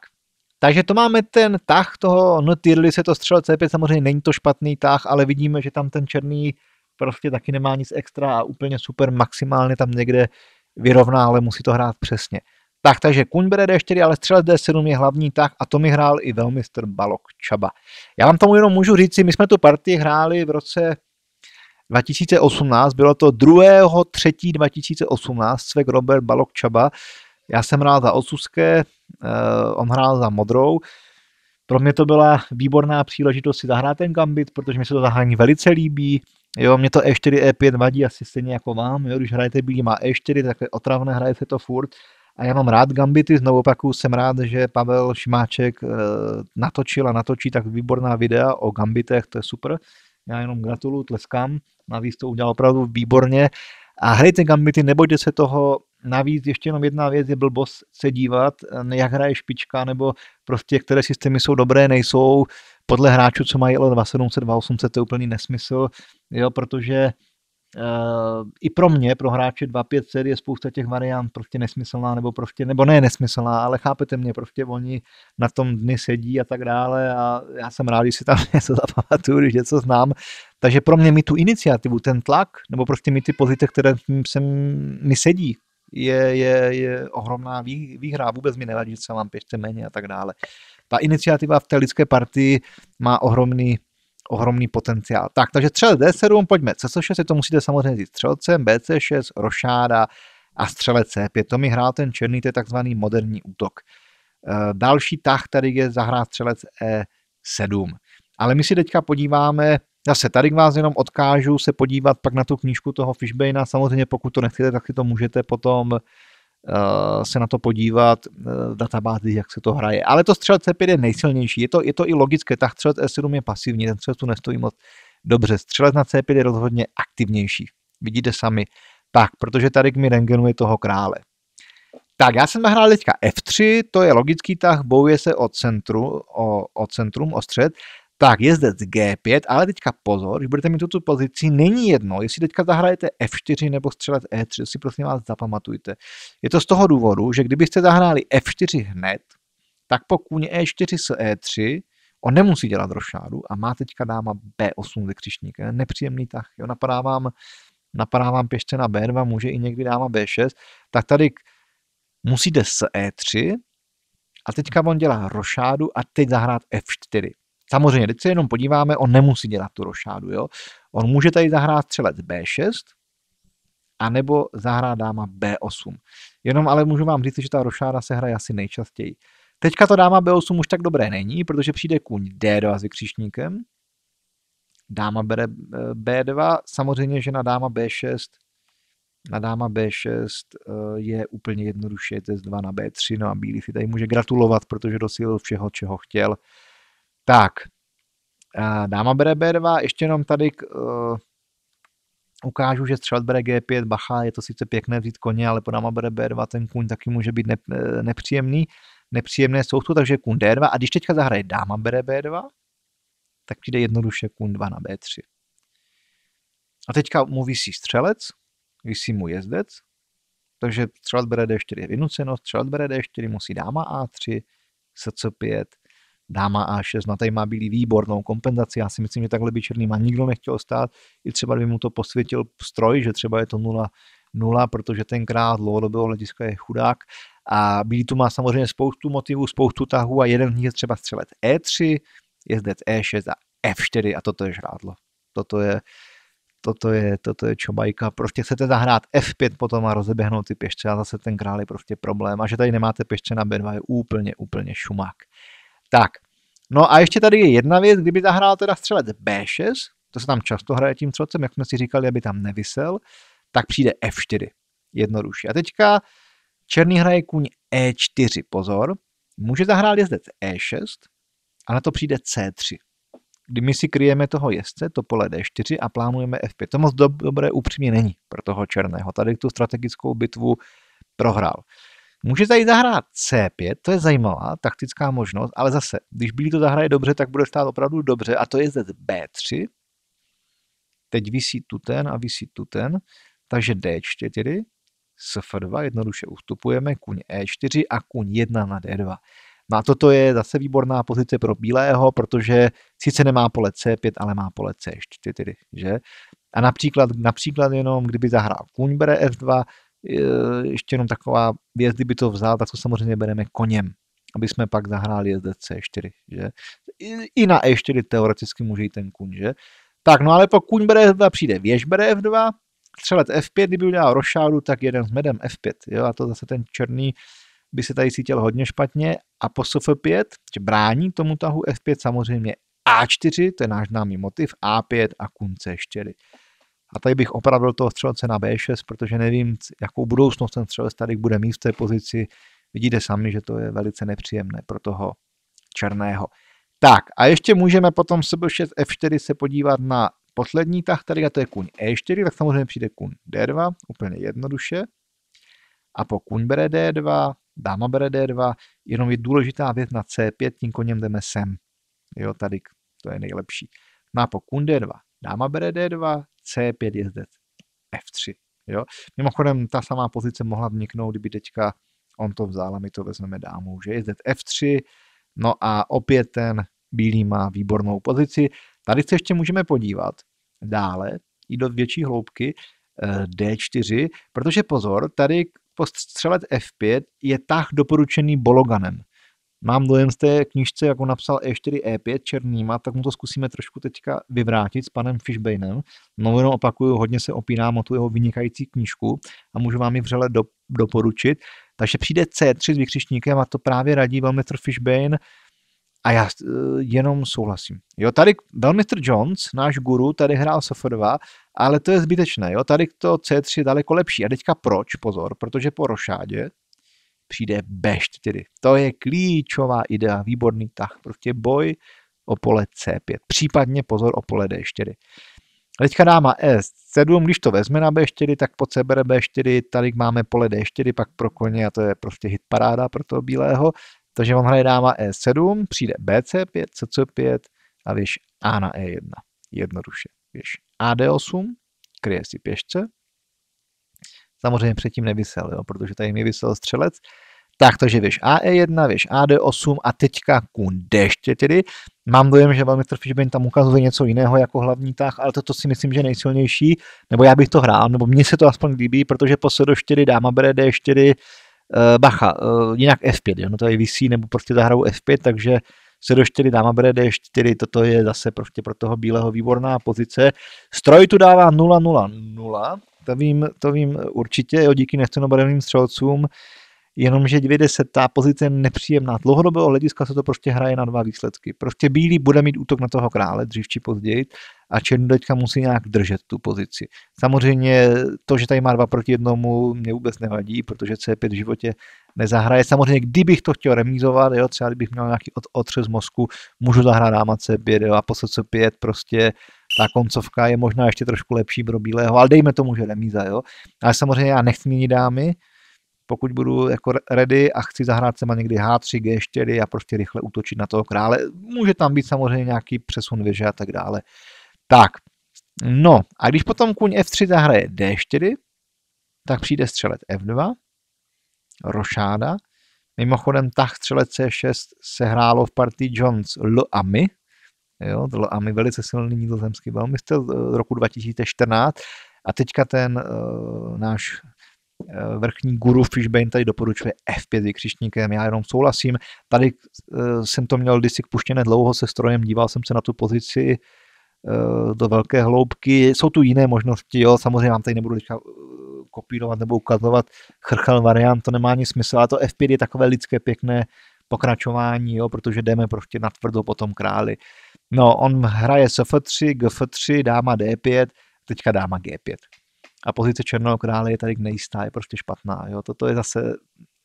takže to máme ten tah toho no Tyrly se to střel C5, samozřejmě není to špatný tah, ale vidíme, že tam ten černý prostě taky nemá nic extra a úplně super maximálně tam někde vyrovná, ale musí to hrát přesně. Tak, takže kuň bere D4, ale střelec D7 je hlavní tak a to mi hrál i velmistr Balok Čaba. Já vám tomu jenom můžu říct, my jsme tu partii hráli v roce 2018, bylo to 2. 3. 2018, Svek Robert Balok Čaba. Já jsem hrál za Osuské, eh, on hrál za Modrou. Pro mě to byla výborná příležitost si zahrát ten gambit, protože mi se to zahání velice líbí. Jo, mě to E4, E5 vadí asi stejně jako vám, jo, když hrajete má E4, tak je otravné, hraje se to furt. A já mám rád gambity, znovu opakuju, jsem rád, že Pavel Šimáček e, natočil a natočí tak výborná videa o gambitech, to je super. Já jenom gratuluju, tleskám. Navíc to udělal opravdu výborně. A hrajte gambity, nebojte se toho. Navíc ještě jenom jedna věc je blbost se dívat, eh, jak hraje špička, nebo prostě které systémy jsou dobré, nejsou. Podle hráčů, co mají ale 2700 2800, to je úplný nesmysl, jo, protože Eh, i pro mě, pro hráče 2-5 je spousta těch variant prostě nesmyslná, nebo prostě, nebo ne nesmyslná, ale chápete mě, prostě oni na tom dny sedí a tak dále a já jsem rád, že si tam něco zapamatuju, když něco znám. Takže pro mě mi tu iniciativu, ten tlak, nebo prostě mi ty pozice, které jsem, mi sedí, je, je, je ohromná výhra. Vůbec mi nevadí, že se mám pěšte méně a tak dále. Ta iniciativa v té lidské partii má ohromný ohromný potenciál. Tak, takže střelec D7, pojďme C6, to musíte samozřejmě říct střelcem, BC6, rošáda a střelec C5. To mi hrál ten černý, to je takzvaný moderní útok. Eh, další tah tady je zahrát střelec E7. Ale my si teďka podíváme, zase tady k vás jenom odkážu se podívat pak na tu knížku toho Fishbane, samozřejmě pokud to nechcete, tak si to můžete potom Eh, se na to podívat v eh, databázi, jak se to hraje. Ale to střelec C5 je nejsilnější. Je to, je to i logické. Tak střelec E7 je pasivní, ten střelec tu nestojí moc dobře. Střelec na C5 je rozhodně aktivnější. Vidíte sami. Tak, protože tady mi rengenuje toho krále. Tak, já jsem nahrál teďka F3, to je logický tah, bojuje se o, centru, o, o centrum, o střed tak jezdec G5, ale teďka pozor, když budete mít tuto pozici, není jedno, jestli teďka zahrajete F4 nebo střelec E3, si prosím vás zapamatujte. Je to z toho důvodu, že kdybyste zahráli F4 hned, tak po kůně E4 s E3, on nemusí dělat rošádu a má teďka dáma B8 ze křišníka. Nepříjemný tah, jo, napadá vám, napadá vám pěšce na B2, může i někdy dáma B6, tak tady musíte s E3 a teďka on dělá rošádu a teď zahrát F4. Samozřejmě, když se jenom podíváme, on nemusí dělat tu rošádu, jo. On může tady zahrát střelec B6, anebo zahrát dáma B8. Jenom ale můžu vám říct, že ta rošáda se hraje asi nejčastěji. Teďka to dáma B8 už tak dobré není, protože přijde kůň D2 s vykřišníkem. dáma bere eh, B2, samozřejmě, že na dáma B6 na dáma B6 eh, je úplně jednoduše z 2 na B3, no a Bílý si tady může gratulovat, protože dosil všeho, čeho chtěl. Tak, dáma bere B2, ještě jenom tady uh, ukážu, že střelat bere G5, bacha, je to sice pěkné vzít koně, ale po dáma bere B2, ten kůň taky může být ne, eh, nepříjemný, nepříjemné jsou tu, takže kůň D2 a když teďka zahraje dáma bere B2, tak přijde jednoduše kůň 2 na B3. A teďka mu vysí střelec, vysí mu jezdec, takže střelat bere D4 je vynucenost, střelat bere D4, musí dáma A3, SC5, dáma A6, na tady má bílý výbornou kompenzaci, já si myslím, že takhle by černý má nikdo nechtěl stát, i třeba by mu to posvětil stroj, že třeba je to 0 0 protože ten král dlouhodobého hlediska je chudák. A bílý tu má samozřejmě spoustu motivů, spoustu tahů a jeden z nich je třeba střelet E3, jezdec E6 a F4 a toto je žrádlo. Toto je, toto je, toto je čobajka. Prostě chcete zahrát F5 potom a rozeběhnout ty pěšce a zase ten král je prostě problém. A že tady nemáte pěšce na B2 je úplně, úplně šumák. Tak, no a ještě tady je jedna věc, kdyby zahrál teda střelec B6, to se tam často hraje tím trocem, jak jsme si říkali, aby tam nevysel, tak přijde F4. jednoduše. A teďka černý hraje kůň E4, pozor, může zahrát jezdec E6, a na to přijde C3. Kdy my si kryjeme toho jezdce, to pole D4 a plánujeme F5. To moc dob- dobré upřímně není pro toho černého. Tady tu strategickou bitvu prohrál. Může tady zahrát C5, to je zajímavá taktická možnost, ale zase, když Bílý to zahraje dobře, tak bude stát opravdu dobře a to je zde B3. Teď vysí tu ten a vysí tu ten, takže D4, Sf2, jednoduše ustupujeme, kuň E4 a kuň 1 na D2. No a toto je zase výborná pozice pro bílého, protože sice nemá pole C5, ale má pole C4, tedy, že? A například, například jenom, kdyby zahrál kuň bere F2, ještě jenom taková věc, kdyby to vzal, tak to samozřejmě bereme koněm, aby jsme pak zahráli jezde C4, že? I na E4 teoreticky může jít ten kuň, že? Tak, no ale po kuň bere F2 přijde věž bere F2, střelec F5, kdyby udělal rošádu, tak jeden s medem F5, jo? A to zase ten černý by se tady cítil hodně špatně a po F5, že brání tomu tahu F5 samozřejmě A4, to je náš známý motiv, A5 a kuň C4. A tady bych opravil toho střelce na B6, protože nevím, jakou budoucnost ten střelec tady bude mít v té pozici. Vidíte sami, že to je velice nepříjemné pro toho černého. Tak a ještě můžeme potom se 6 F4 se podívat na poslední tah, tady a to je kuň E4, tak samozřejmě přijde kuň D2, úplně jednoduše. A po kuň bere D2, dáma bere D2, jenom je důležitá věc na C5, tím koněm jdeme sem. Jo, tady to je nejlepší. No po kuň D2, dáma bere D2, C5 jezdec F3. Jo? Mimochodem, ta samá pozice mohla vniknout, kdyby teďka on to vzal a my to vezmeme dámu, že jezdec F3, no a opět ten bílý má výbornou pozici. Tady se ještě můžeme podívat dále, i do větší hloubky, eh, D4, protože pozor, tady postřelec F5 je tah doporučený Bologanem. Mám dojem z té knižce, jak on napsal E4, E5 černýma, tak mu to zkusíme trošku teďka vyvrátit s panem Fishbainem. No jenom opakuju, hodně se opínám o tu jeho vynikající knižku a můžu vám ji vřele do, doporučit. Takže přijde C3 s vykřičníkem a to právě radí velmistr Fishbane a já eh, jenom souhlasím. Jo, tady velmistr Jones, náš guru, tady hrál 2, ale to je zbytečné. Jo, tady to C3 je daleko lepší. A teďka proč? Pozor, protože po rošádě přijde B4. To je klíčová idea, výborný tah, prostě boj o pole C5, případně pozor o pole D4. Teďka dáma E7, když to vezme na B4, tak po C bere B4, tady máme pole D4, pak pro koně a to je prostě hit paráda pro toho bílého. Takže on hraje dáma E7, přijde BC5, CC5 a věž A na E1. Jednoduše. Věž AD8, kryje si pěšce, Samozřejmě předtím nevysel, jo, protože tady mi vysel střelec. Tak, takže věž AE1, věž AD8 a teďka kůň D4. Mám dojem, že velmi trfí, že by tam ukazuje něco jiného jako hlavní tah, ale toto si myslím, že je nejsilnější, nebo já bych to hrál, nebo mně se to aspoň líbí, protože po CD4 dáma bere D4, uh, eh, bacha, uh, jinak F5, jo, no to je vysí, nebo prostě zahrajou F5, takže CD4, dáma bere D4, toto je zase prostě pro toho bílého výborná pozice. Stroj tu dává 0, 0, 0, to vím, to vím určitě, jo, díky nechcenobarevným střelcům jenomže 90. se, ta pozice je nepříjemná. Dlouhodobého hlediska se to prostě hraje na dva výsledky. Prostě bílý bude mít útok na toho krále dřív či později a černý teďka musí nějak držet tu pozici. Samozřejmě to, že tady má dva proti jednomu, mě vůbec nevadí, protože C5 v životě nezahraje. Samozřejmě, kdybych to chtěl remízovat, jo, třeba kdybych měl nějaký od, otřes mozku, můžu zahrát dáma C5 jo, a po C5 prostě ta koncovka je možná ještě trošku lepší pro bílého, ale dejme tomu, že remíza, jo. Ale samozřejmě já nechci měnit dámy, pokud budu jako ready a chci zahrát má někdy H3, G4 a prostě rychle útočit na toho krále, může tam být samozřejmě nějaký přesun věže a tak dále. Tak, no a když potom kuň F3 zahraje D4, tak přijde střelec F2, rošáda, Mimochodem, tah střelec C6 hrálo v partii Jones L. my, Jo, L. my velice silný nizozemský velmistr z eh, roku 2014. A teďka ten uh, náš Eh, vrchní guru v Fishbane tady doporučuje F5 vykřičníkem, já jenom souhlasím. Tady eh, jsem to měl kdysi puštěné dlouho se strojem, díval jsem se na tu pozici eh, do velké hloubky. Jsou tu jiné možnosti, jo, samozřejmě vám tady nebudu kopírovat nebo ukazovat chrchel variant, to nemá ani smysl, ale to F5 je takové lidské pěkné pokračování, jo, protože jdeme prostě na tvrdo potom králi. No, on hraje SF3, GF3, dáma D5, teďka dáma G5. A pozice Černého krále je tady nejistá, je prostě špatná. Jo? Toto je zase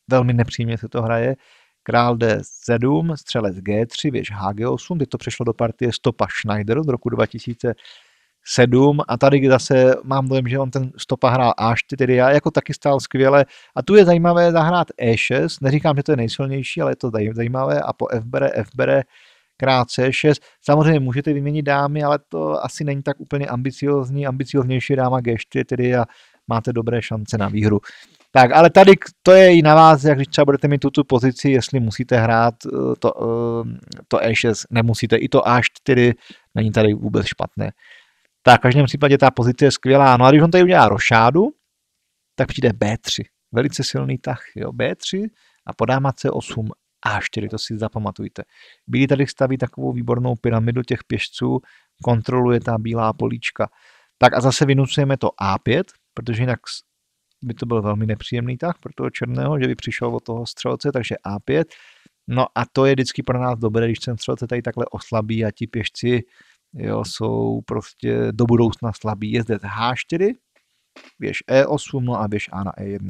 velmi nepříjemně se to hraje. Král D7, střelec G3, věž HG8, kdy to přešlo do partie Stopa Schneider z roku 2007 a tady zase mám dojem, že on ten Stopa hrál A4, tedy já jako taky stál skvěle a tu je zajímavé zahrát E6, neříkám, že to je nejsilnější, ale je to zajímavé a po F bere, F bere, C6. Samozřejmě můžete vyměnit dámy, ale to asi není tak úplně ambiciozní. Ambicioznější dáma G4 tedy a máte dobré šance na výhru. Tak, ale tady to je i na vás, jak když třeba budete mít tuto pozici, jestli musíte hrát eh, to, eh, to E6, nemusíte, i to A4 není tady vůbec špatné. Tak, v každém případě ta pozice je skvělá. No a když on tady udělá rošádu, tak přijde B3. Velice silný tah, jo, B3 a podáma C8 a4, to si zapamatujte. Bílý tady staví takovou výbornou pyramidu těch pěšců, kontroluje ta bílá políčka. Tak a zase vynucujeme to A5, protože jinak by to byl velmi nepříjemný tah pro toho černého, že by přišel od toho střelce, takže A5. No a to je vždycky pro nás dobré, když ten střelce tady takhle oslabí a ti pěšci jo, jsou prostě do budoucna slabí. Je zde H4, běž E8, no a běž A na E1.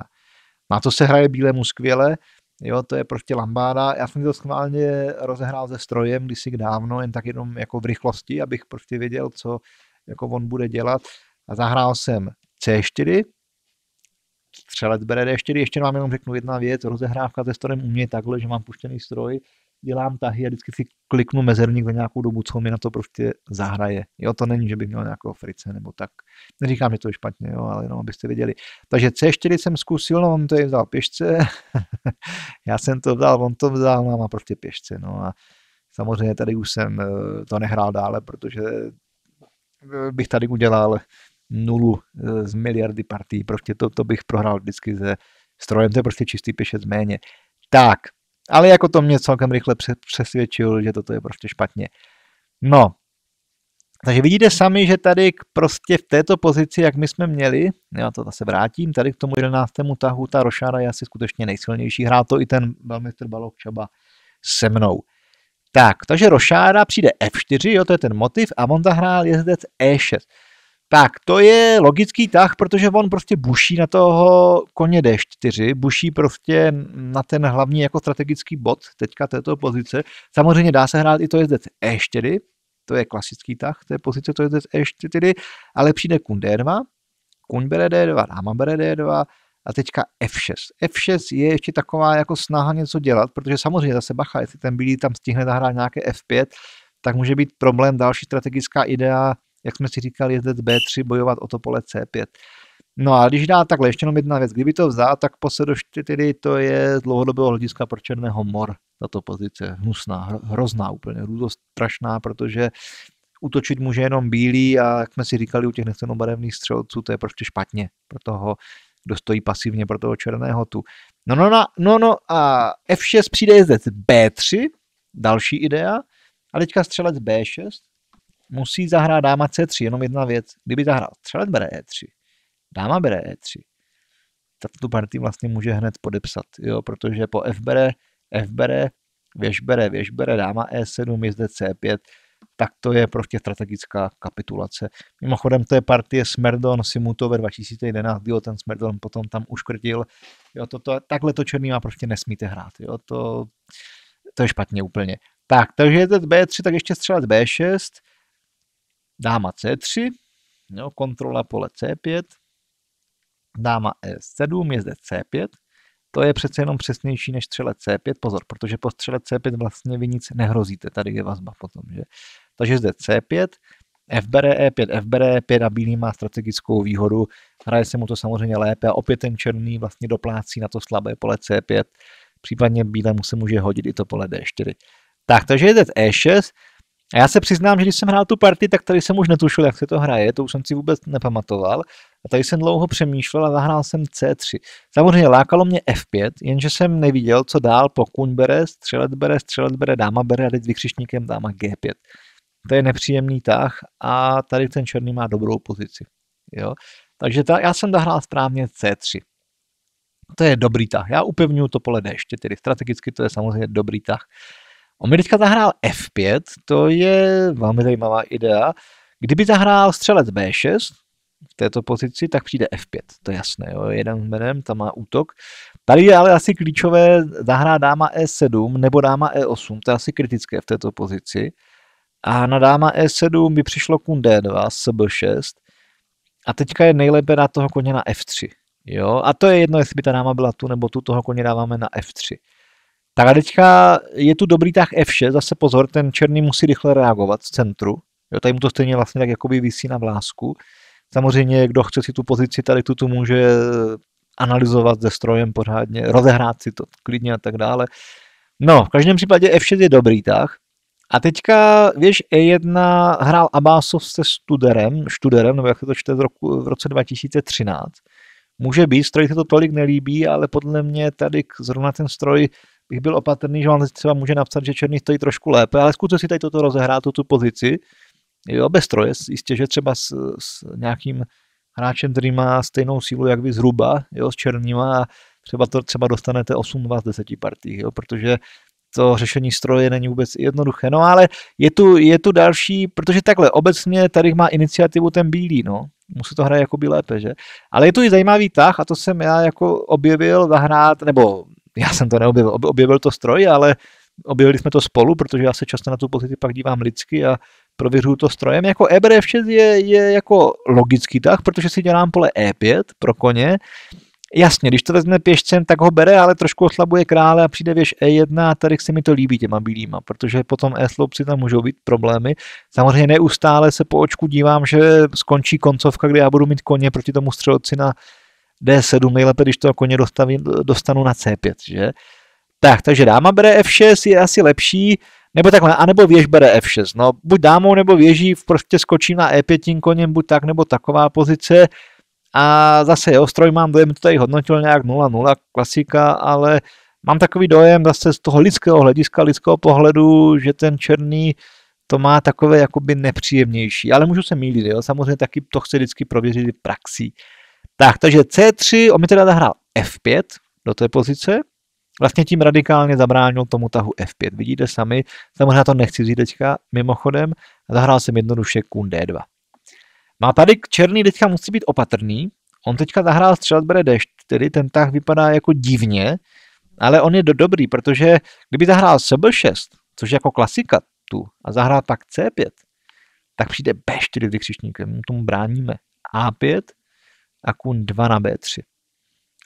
Na to se hraje bílému skvěle, Jo, to je prostě lambáda. Já jsem to schválně rozehrál ze strojem kdysi dávno, jen tak jenom jako v rychlosti, abych prostě věděl, co jako on bude dělat. A zahrál jsem C4, střelec bere D4, ještě vám jenom řeknu jedna věc, rozehrávka ze strojem u mě takhle, že mám puštěný stroj, dělám tahy a vždycky si kliknu mezerník na nějakou dobu, co mi na to prostě zahraje. Jo, to není, že bych měl nějakou frice nebo tak. Neříkám, že to je špatně, jo, ale jenom abyste věděli. Takže C4 jsem zkusil, no, on to je vzal pěšce, já jsem to vzal, on to vzal, no, prostě pěšce, no a samozřejmě tady už jsem eh, to nehrál dále, protože eh, bych tady udělal nulu eh, z miliardy partí, prostě to, to bych prohrál vždycky se strojem, to je prostě čistý pěšec méně. Tak, ale jako to mě celkem rychle přesvědčil, že toto je prostě špatně. No, takže vidíte sami, že tady prostě v této pozici, jak my jsme měli, já to zase vrátím, tady k tomu 11. tahu, ta Rošára je asi skutečně nejsilnější, hrál to i ten velmistr Balok Čaba se mnou. Tak, takže Rošára přijde F4, jo, to je ten motiv, a on zahrál jezdec E6. Tak, to je logický tah, protože on prostě buší na toho koně D4, buší prostě na ten hlavní jako strategický bod teďka této pozice. Samozřejmě dá se hrát i to jezdec E4, to je klasický tah té pozice, to jezdec E4, ale přijde kun D2, kun bere D2, dáma bere D2, a teďka F6. F6 je ještě taková jako snaha něco dělat, protože samozřejmě zase bacha, jestli ten bílý tam stihne zahrát nějaké F5, tak může být problém další strategická idea jak jsme si říkali, jezdec B3 bojovat o to pole C5. No a když dá takhle, ještě jenom jedna věc, kdyby to vzal, tak po se tedy to je z dlouhodobého hlediska pro Černého mor, tato pozice, hnusná, hrozná úplně, strašná, protože útočit může jenom bílý a jak jsme si říkali u těch nechcenobarevných střelců, to je prostě špatně pro toho, kdo stojí pasivně pro toho černého tu. No, no, no, no, no a F6 přijde jezdec B3, další idea, a teďka střelec B6, musí zahrát dáma C3, jenom jedna věc. Kdyby zahrál střelec bere E3, dáma bere E3, tak tu partii vlastně může hned podepsat, jo, protože po F bere, F bere, věž bere, věž bere, dáma E7, je zde C5, tak to je prostě strategická kapitulace. Mimochodem, to je partie Smerdon Simutover 2011, jo, ten Smerdon potom tam uškrtil. Jo, to, to, takhle to černý má prostě nesmíte hrát, jo, to, to je špatně úplně. Tak, takže je to B3, tak ještě střelat B6, dáma C3, jo, kontrola pole C5, dáma E7 je zde C5, to je přece jenom přesnější než střele C5, pozor, protože po střele C5 vlastně vy nic nehrozíte, tady je vazba potom, že? Takže zde C5, F bere E5, F bere E5 a bílý má strategickou výhodu, hraje se mu to samozřejmě lépe a opět ten černý vlastně doplácí na to slabé pole C5, případně bílému se může hodit i to pole D4. Tak, takže je zde E6, a já se přiznám, že když jsem hrál tu party, tak tady jsem už netušil, jak se to hraje, to už jsem si vůbec nepamatoval. A tady jsem dlouho přemýšlel a zahrál jsem C3. Samozřejmě lákalo mě F5, jenže jsem neviděl, co dál, pokud bere, střelet bere, střelet bere, dáma bere a teď vykřišníkem dáma G5. To je nepříjemný tah a tady ten černý má dobrou pozici. Jo? Takže ta, já jsem zahrál správně C3. To je dobrý tah. Já upevňuji to pole D4. Strategicky to je samozřejmě dobrý tah. On mi teďka zahrál F5, to je velmi zajímavá idea. Kdyby zahrál střelec B6 v této pozici, tak přijde F5, to je jasné, jo? jeden jménem, tam má útok. Tady je ale asi klíčové zahrát dáma E7 nebo dáma E8, to je asi kritické v této pozici. A na dáma E7 by přišlo kun D2, SB6. A teďka je nejlépe dát toho koně na F3. Jo, a to je jedno, jestli by ta dáma byla tu nebo tu, toho koně dáváme na F3. Tak a teďka je tu dobrý tah F6, zase pozor, ten černý musí rychle reagovat v centru. Jo, tady mu to stejně vlastně tak jakoby vysí na vlásku. Samozřejmě, kdo chce si tu pozici tady tu, tu může analyzovat s strojem pořádně, rozehrát si to klidně a tak dále. No, v každém případě F6 je dobrý tah. A teďka, víš, E1 hrál Abásov se Studerem, Studerem, nebo jak se to čte z roku, v roce 2013. Může být, stroj se to tolik nelíbí, ale podle mě tady zrovna ten stroj bych byl opatrný, že vám třeba může napsat, že černý stojí trošku lépe, ale zkuste si tady toto rozehrát, tu pozici, jo, bez troje, jistě, že třeba s, s nějakým hráčem, který má stejnou sílu, jak vy zhruba, jo, s černýma a třeba, to, třeba dostanete 8 z 10 partích, jo, protože to řešení stroje není vůbec jednoduché. No ale je tu, je tu další, protože takhle obecně tady má iniciativu ten bílý, no. musí to hrát jako by lépe, že? Ale je tu i zajímavý tah a to jsem já jako objevil zahrát, nebo já jsem to neobjevil, objevil to stroj, ale objevili jsme to spolu, protože já se často na tu pozici pak dívám lidsky a prověřuju to strojem. Jako EBRF6 je, je jako logický tah, protože si dělám pole E5 pro koně. Jasně, když to vezme pěšcem, tak ho bere, ale trošku oslabuje krále a přijde věž E1 a tady se mi to líbí těma bílýma, protože potom E-sloupci tam můžou být problémy. Samozřejmě neustále se po očku dívám, že skončí koncovka, kde já budu mít koně proti tomu střelci na D7, nejlépe, když to koně dostaví, dostanu na C5, že? Tak, takže dáma bere F6 je asi lepší, nebo takhle, anebo věž bere F6. No, buď dámou nebo věží, prostě skočím na E5 koněm, buď tak, nebo taková pozice. A zase jeho stroj mám dojem, to tady hodnotil nějak 0-0, klasika, ale mám takový dojem zase z toho lidského hlediska, lidského pohledu, že ten černý to má takové jakoby nepříjemnější. Ale můžu se mýlit, jo? samozřejmě taky to chci vždycky prověřit v praxi. Tak, takže C3, on mi teda zahrál F5 do té pozice, vlastně tím radikálně zabránil tomu tahu F5. Vidíte sami, samozřejmě to nechci vzít teďka, mimochodem, zahrál jsem jednoduše kůň D2. Má tady černý teďka musí být opatrný, on teďka zahrál střelat bere D4, ten tah vypadá jako divně, ale on je do dobrý, protože kdyby zahrál SB6, což je jako klasika tu, a zahrál pak C5, tak přijde B4 vykřičníkem, tomu bráníme. A5, a kůň 2 na B3.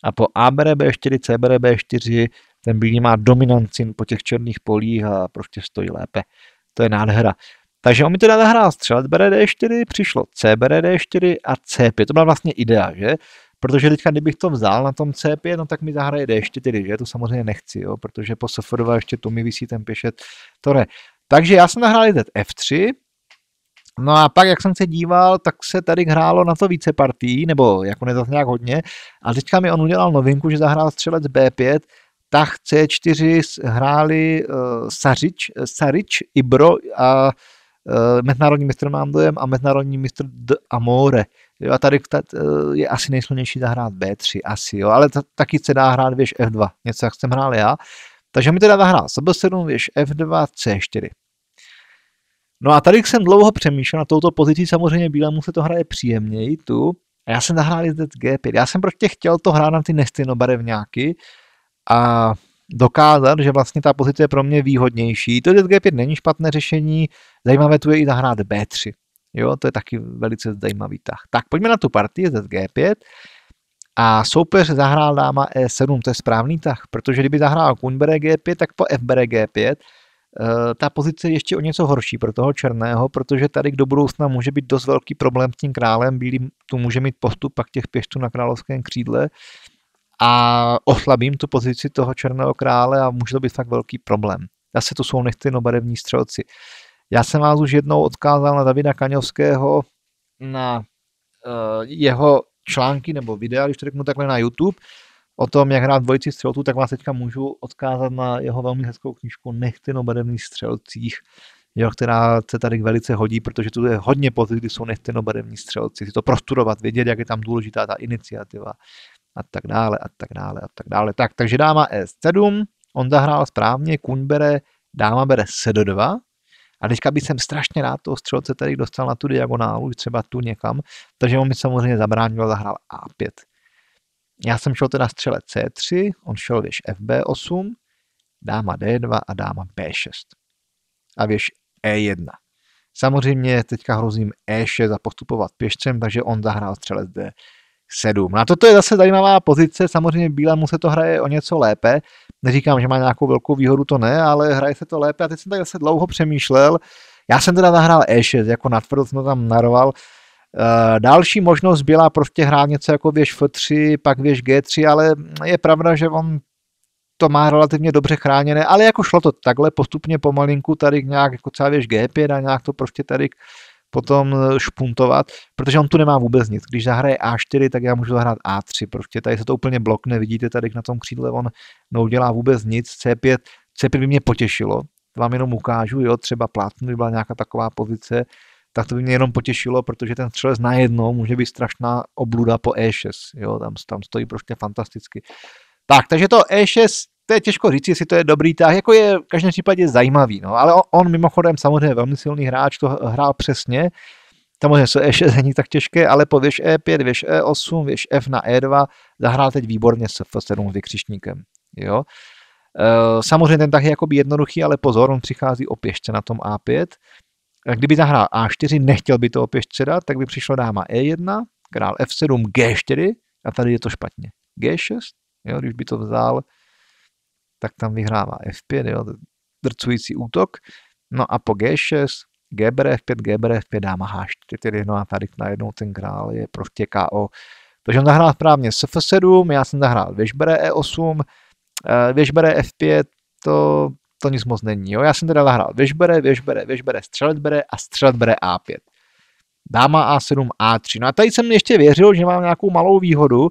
A po A bere B4, C bere B4, ten bílý má dominanci po těch černých polích a prostě stojí lépe. To je nádhera. Takže on mi teda zahrál střelec bere D4, přišlo C bere D4 a C5. To byla vlastně idea, že? Protože teďka, kdybych to vzal na tom C5, no tak mi zahraje D4, že? To samozřejmě nechci, jo? protože po sofodová ještě tu mi vysí ten pěšet, to ne. Takže já jsem nahrál jdet F3, No a pak, jak jsem se díval, tak se tady hrálo na to více partí, nebo jako zase nějak hodně. A teďka mi on udělal novinku, že zahrál střelec B5, tak C4 hráli uh, eh, Sarič, Sarič, Ibro a uh, mezinárodní mistr mám dojem a mezinárodní mistr D Amore. Jo, a tady tát, uh, eh, je asi nejsilnější zahrát B3, asi jo, ale taky se dá hrát věž F2, něco jak jsem hrál já. Takže mi teda zahrál SB7, věž F2, C4. No a tady jsem dlouho přemýšlel na touto pozici, samozřejmě Bílému se to hraje příjemněji tu. A já jsem nahrál jezdec G5. Já jsem prostě chtěl to hrát na ty nestinobarevňáky a dokázat, že vlastně ta pozice je pro mě výhodnější. To jezdec G5 není špatné řešení, zajímavé tu je i zahrát B3. Jo, to je taky velice zajímavý tah. Tak pojďme na tu partii jezdec G5. A soupeř zahrál dáma E7, to je správný tah, protože kdyby zahrál kuň bere G5, tak po F bere G5 Eh, ta pozice je ještě o něco horší pro toho černého, protože tady do budoucna může být dost velký problém s tím králem, bílý tu může mít postup pak těch pěštů na královském křídle a oslabím tu pozici toho černého krále a může to být fakt velký problém. Zase to jsou nechtynobarevní střelci. Já jsem vás už jednou odkázal na Davida Kaňovského na uh, jeho články nebo videa, když to řeknu takhle na YouTube, o tom, jak hrát dvojici střelců, tak vás teďka můžu odkázat na jeho velmi hezkou knížku Nechty no barevných střelcích, jo, která se tady velice hodí, protože tu je hodně pozit, kdy jsou nechty barevní střelci, si to prostudovat, vědět, jak je tam důležitá ta iniciativa a tak dále, a tak dále, a tak dále. Tak, takže dáma E7, on zahrál správně, kuň bere, dáma bere C2, a teďka bych jsem strašně rád toho střelce tady dostal na tu diagonálu, třeba tu někam, takže on mi samozřejmě zabránil, zahrál A5. Já jsem šel teda střele C3, on šel věž FB8, dáma D2 a dáma B6. A věž E1. Samozřejmě teďka hrozím E6 a postupovat pěšcem, takže on zahrál střelec D7. Na no toto je zase zajímavá pozice, samozřejmě bílému se to hraje o něco lépe. Neříkám, že má nějakou velkou výhodu, to ne, ale hraje se to lépe a teď jsem tak zase dlouho přemýšlel. Já jsem teda zahrál E6, jako natvrdo jsem to tam naroval, Eh, další možnost byla prostě hrát něco jako věž F3, pak věž G3, ale je pravda, že on to má relativně dobře chráněné, ale jako šlo to takhle postupně pomalinku tady nějak jako třeba věž G5 a nějak to prostě tady potom eh, špuntovat, protože on tu nemá vůbec nic. Když zahraje A4, tak já můžu zahrát A3, prostě tady se to úplně blokne, vidíte tady na tom křídle, on neudělá vůbec nic, C5, C5 by mě potěšilo, vám jenom ukážu, jo, třeba plátnu by byla nějaká taková pozice, tak to by mě jenom potěšilo, protože ten střelec najednou může být strašná obluda po E6. Jo, tam, tam stojí prostě fantasticky. Tak, takže to E6 to je těžko říct, jestli to je dobrý tak jako je v každém případě zajímavý, no, ale on, on mimochodem samozřejmě velmi silný hráč, to hrál přesně, samozřejmě se E6 není tak těžké, ale po věž E5, věž E8, věž F na E2 zahrál teď výborně s F7 vykřišníkem, jo. E, samozřejmě ten tak je jakoby jednoduchý, ale pozor, on přichází o pěšce na tom A5, Kdyby zahrál A4, nechtěl by to opět předat, tak by přišla dáma E1, král F7, G4 a tady je to špatně. G6, jo, když by to vzal, tak tam vyhrává F5, jo, drcující útok. No a po G6, G bere F5, G bere F5, dáma H4, no a tady najednou ten král je prostě KO. Takže on zahrál správně Sf7, já jsem zahrál věžbere E8, eh, věžbere F5, to to nic moc není. Jo? Já jsem teda hrál věž bere, věž bere, věž bere, střelet bere a střelet bere A5. Dáma A7, A3. No a tady jsem ještě věřil, že mám nějakou malou výhodu.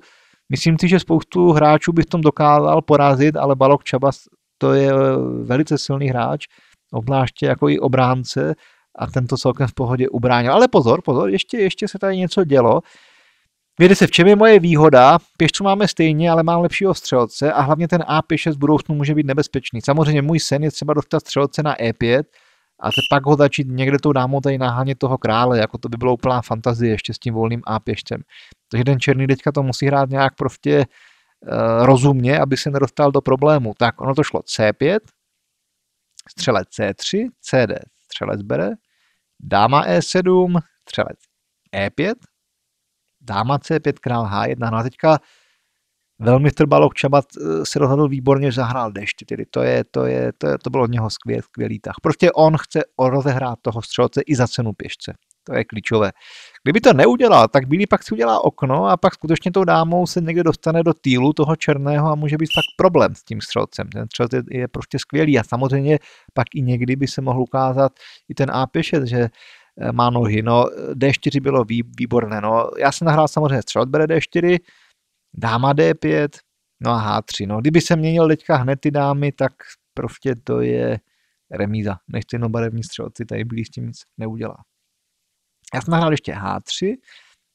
Myslím si, že spoustu hráčů bych v tom dokázal porazit, ale Balok Čabas to je eh, velice silný hráč, obzvláště jako i obránce a tento celkem v pohodě ubránil. Ale pozor, pozor, ještě, ještě se tady něco dělo. Věde se, v čem je moje výhoda? Pěšců máme stejně, ale mám lepšího střelce a hlavně ten A5 v budoucnu může být nebezpečný. Samozřejmě můj sen je třeba dostat střelce na E5 a se pak ho začít někde tou dámou tady nahánět toho krále, jako to by bylo úplná fantazie ještě s tím volným A5. Takže ten černý teďka to musí hrát nějak prostě e, rozumně, aby se nedostal do problému. Tak ono to šlo C5, střelec C3, CD střelec bere, dáma E7, střelec E5, dáma C5, král H1. No a teďka velmi k Čabat eh, se rozhodl výborně, že zahrál D4. To, je, to, je, to, je, to bylo od něho skvěl, skvělý tah. Prostě on chce rozehrát toho střelce i za cenu pěšce. To je klíčové. Kdyby to neudělal, tak bílý pak si udělá okno a pak skutečně tou dámou se někde dostane do týlu toho černého a může být tak problém s tím střelcem. Ten střelec je, je prostě skvělý a samozřejmě pak i někdy by se mohl ukázat i ten A5, že Eh, má nohy. No, D4 bylo výborné. No, já jsem nahrál samozřejmě střelot bere D4, dáma D5, no a H3. No, kdyby se měnil teďka hned ty dámy, tak prostě to je remíza. Nechci jenom barevní střelci tady blíž tím nic neudělá. Já jsem nahrál ještě H3,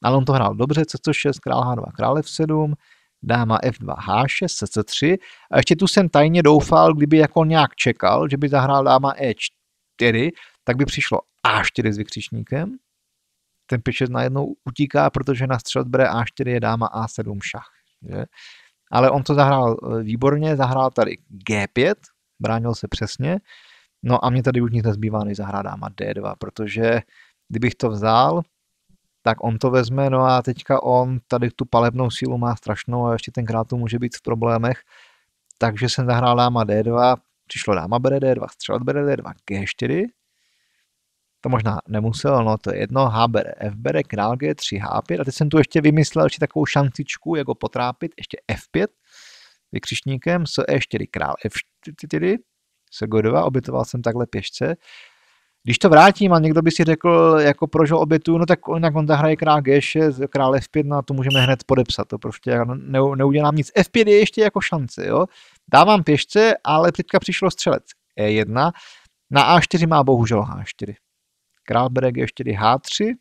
ale on to hrál dobře, C6, král H2, král F7, dáma F2, H6, C3. A ještě tu jsem tajně doufal, kdyby jako nějak čekal, že by zahrál dáma E4, tak by přišlo a4 s vykřičníkem. Ten pěšec najednou utíká, protože na střed bere A4 je dáma A7 šach. Že? Ale on to zahrál e, výborně, zahrál tady G5, bránil se přesně. No a mě tady už nic nezbývá, než zahrá dáma D2, protože kdybych to vzal, tak on to vezme, no a teďka on tady tu palebnou sílu má strašnou a ještě tenkrát to může být v problémech, takže jsem zahrál dáma D2, přišlo dáma bere D2, střelat bere D2, G4, to možná nemusel, no to je jedno, H bere F bere, král G3, H5 a teď jsem tu ještě vymyslel ještě takovou šancičku, jako potrápit, ještě F5 vykřišníkem, s E4, král F4, se G2, obětoval jsem takhle pěšce. Když to vrátím a někdo by si řekl, jako proč ho obětuju, no tak on, on zahraje král G6, král F5, no a to můžeme hned podepsat, to prostě ne, neudělám nic. F5 je ještě jako šance, jo. Dávám pěšce, ale teďka přišlo střelec E1, na A4 má bohužel H4 král G4, H3,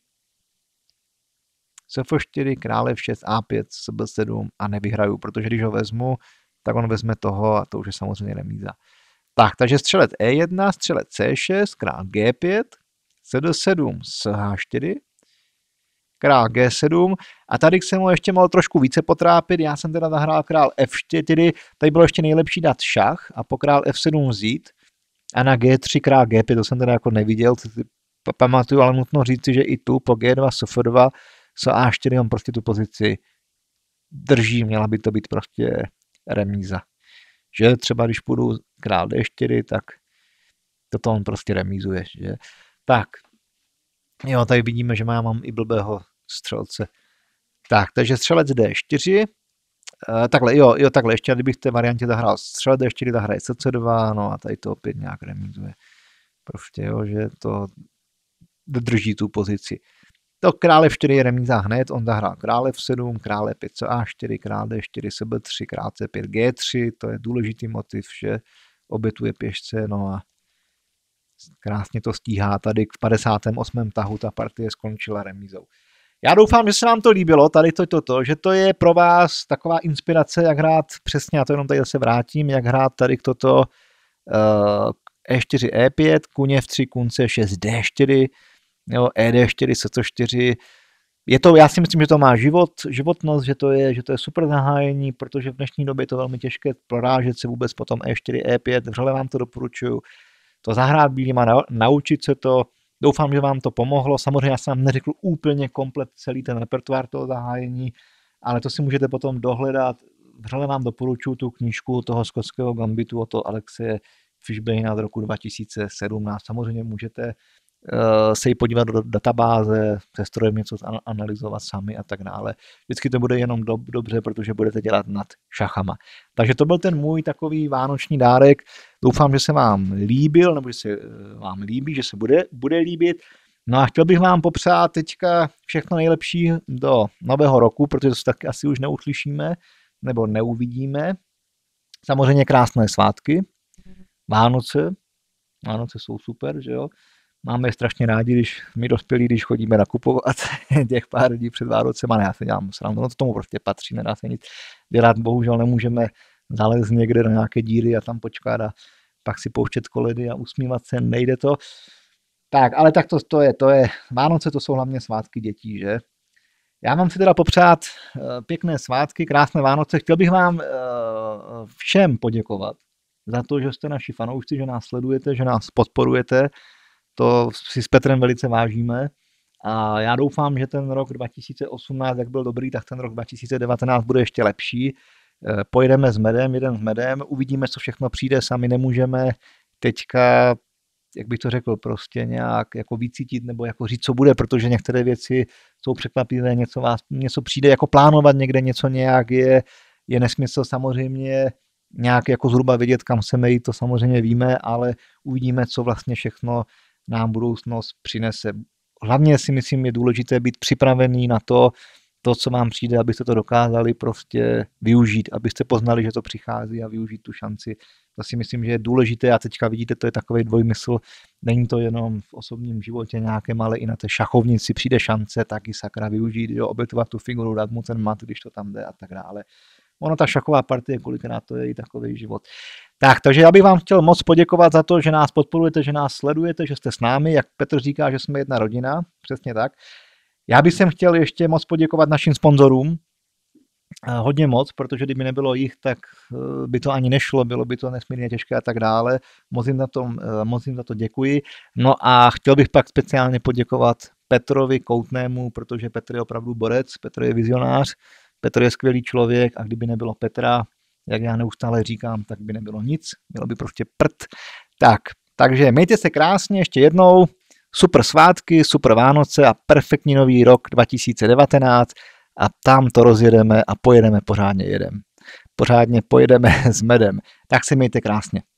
Cf4, král F6, A5, Cb7 a nevyhraju, protože když ho vezmu, tak on vezme toho a to už je samozřejmě remíza. Tak, takže střelec E1, střelec C6, král G5, CD7 s H4, král G7 a tady se mu ještě mohl trošku více potrápit, já jsem teda zahrál král F4, tady bylo ještě nejlepší dát šach a po král F7 vzít a na G3 král G5, to jsem teda jako neviděl, pamatuju, ale nutno říci, že i tu po G2 SOF2 co A4 on prostě tu pozici drží, měla by to být prostě remíza. Že třeba když půjdu král D4, tak toto on prostě remízuje. Že? Tak, jo, tady vidíme, že já mám i blbého střelce. Tak, takže střelec D4, eh, takhle, jo, jo, takhle, ještě kdybych v té variantě zahrál střelec D4, zahraje C2, no a tady to opět nějak remizuje. Prostě, jo, že to drží tu pozici. To krále 4 je remíza hned, on zahrál krále v 7, krále 5 a4, krále 4 sebe 3 krále 5 g3, to je důležitý motiv, že obětuje pěšce, no a krásně to stíhá. Tady k 58. tahu ta partie skončila remízou. Já doufám, že se vám to líbilo, tady to, to, to, že to je pro vás taková inspirace, jak hrát přesně, já to jenom tady se vrátím, jak hrát tady k toto uh, E4, E5, kuně v 3, kunce 6, D4, jo, ED4, 4 je to, já si myslím, že to má život, životnost, že to je, že to je super zahájení, protože v dnešní době je to velmi těžké prorážet se vůbec potom E4, E5, vřele vám to doporučuju, to zahrát bílýma, naučit se to, doufám, že vám to pomohlo, samozřejmě já jsem vám neřekl úplně komplet celý ten repertoár toho zahájení, ale to si můžete potom dohledat, vřele vám doporučuju tu knížku toho skotského gambitu o to Alexe Fishbane z roku 2017, samozřejmě můžete Eh, se jí podívat do databáze, se strojem něco analyzovat sami a tak dále. Vždycky to bude jenom dob, dobře, protože budete dělat nad šachama. Takže to byl ten můj takový vánoční dárek. Doufám, že se vám líbil, nebo že se eh, vám líbí, že se bude, bude líbit. No a chtěl bych vám popřát teďka všechno nejlepší do nového roku, protože to taky asi už neuslyšíme nebo neuvidíme. Samozřejmě krásné svátky, Vánoce, Vánoce jsou super, že jo? máme strašně rádi, když my dospělí, když chodíme nakupovat těch pár lidí před Vánocem, ale já se dělám srandu, no to tomu prostě patří, nedá se nic dělat, bohužel nemůžeme zalézt někde na nějaké díry a tam počkat a pak si pouštět koledy a usmívat se, nejde to. Tak, ale tak to, to je, to je, Vánoce to jsou hlavně svátky dětí, že? Já vám si teda popřát eh, pěkné svátky, krásné Vánoce. Chtěl bych vám eh, eh, všem poděkovat za to, že jste naši fanoušci, že nás sledujete, že nás podporujete. To si s Petrem velice vážíme. A já doufám, že ten rok 2018, jak byl dobrý, tak ten rok 2019 bude ještě lepší. E, pojedeme s medem, jeden s medem, uvidíme, co všechno přijde, sami nemůžeme teďka, jak bych to řekl, prostě nějak jako vycítit nebo jako říct, co bude, protože některé věci jsou překvapivé, něco, vás, něco přijde, jako plánovat někde něco nějak je, je nesmysl samozřejmě nějak jako zhruba vědět, kam chceme jít, to samozřejmě víme, ale uvidíme, co vlastně všechno nám budoucnost přinese. Hlavně si myslím, je důležité být připravený na to, to, co vám přijde, abyste to dokázali prostě využít, abyste poznali, že to přichází a využít tu šanci. To si myslím, že je důležité a teďka vidíte, to je takový dvojmysl. Není to jenom v osobním životě nějakém, ale i na té šachovnici přijde šance, taky sakra využít, jo, obětovat tu figuru, dát mu ten mat, když to tam jde a tak dále. Ono, ta šachová partie, kolikrát to je i takový život. Tak, takže já bych vám chtěl moc poděkovat za to, že nás podporujete, že nás sledujete, že jste s námi, jak Petr říká, že jsme jedna rodina, přesně tak. Já bych sem chtěl ještě moc poděkovat našim sponzorům, eh, hodně moc, protože kdyby nebylo jich, tak eh, by to ani nešlo, bylo by to nesmírně těžké a tak dále. Moc jim, za to, eh, moc jim za to děkuji. No a chtěl bych pak speciálně poděkovat Petrovi Koutnému, protože Petr je opravdu borec, Petr je vizionář, Petr je skvělý člověk a kdyby nebylo Petra, jak já neustále říkám, tak by nebylo nic, bylo by prostě prd. Tak, takže mějte se krásně ještě jednou, super svátky, super Vánoce a perfektní nový rok 2019 a tam to rozjedeme a pojedeme pořádně jedem. Pořádně pojedeme s medem. Tak se mějte krásně.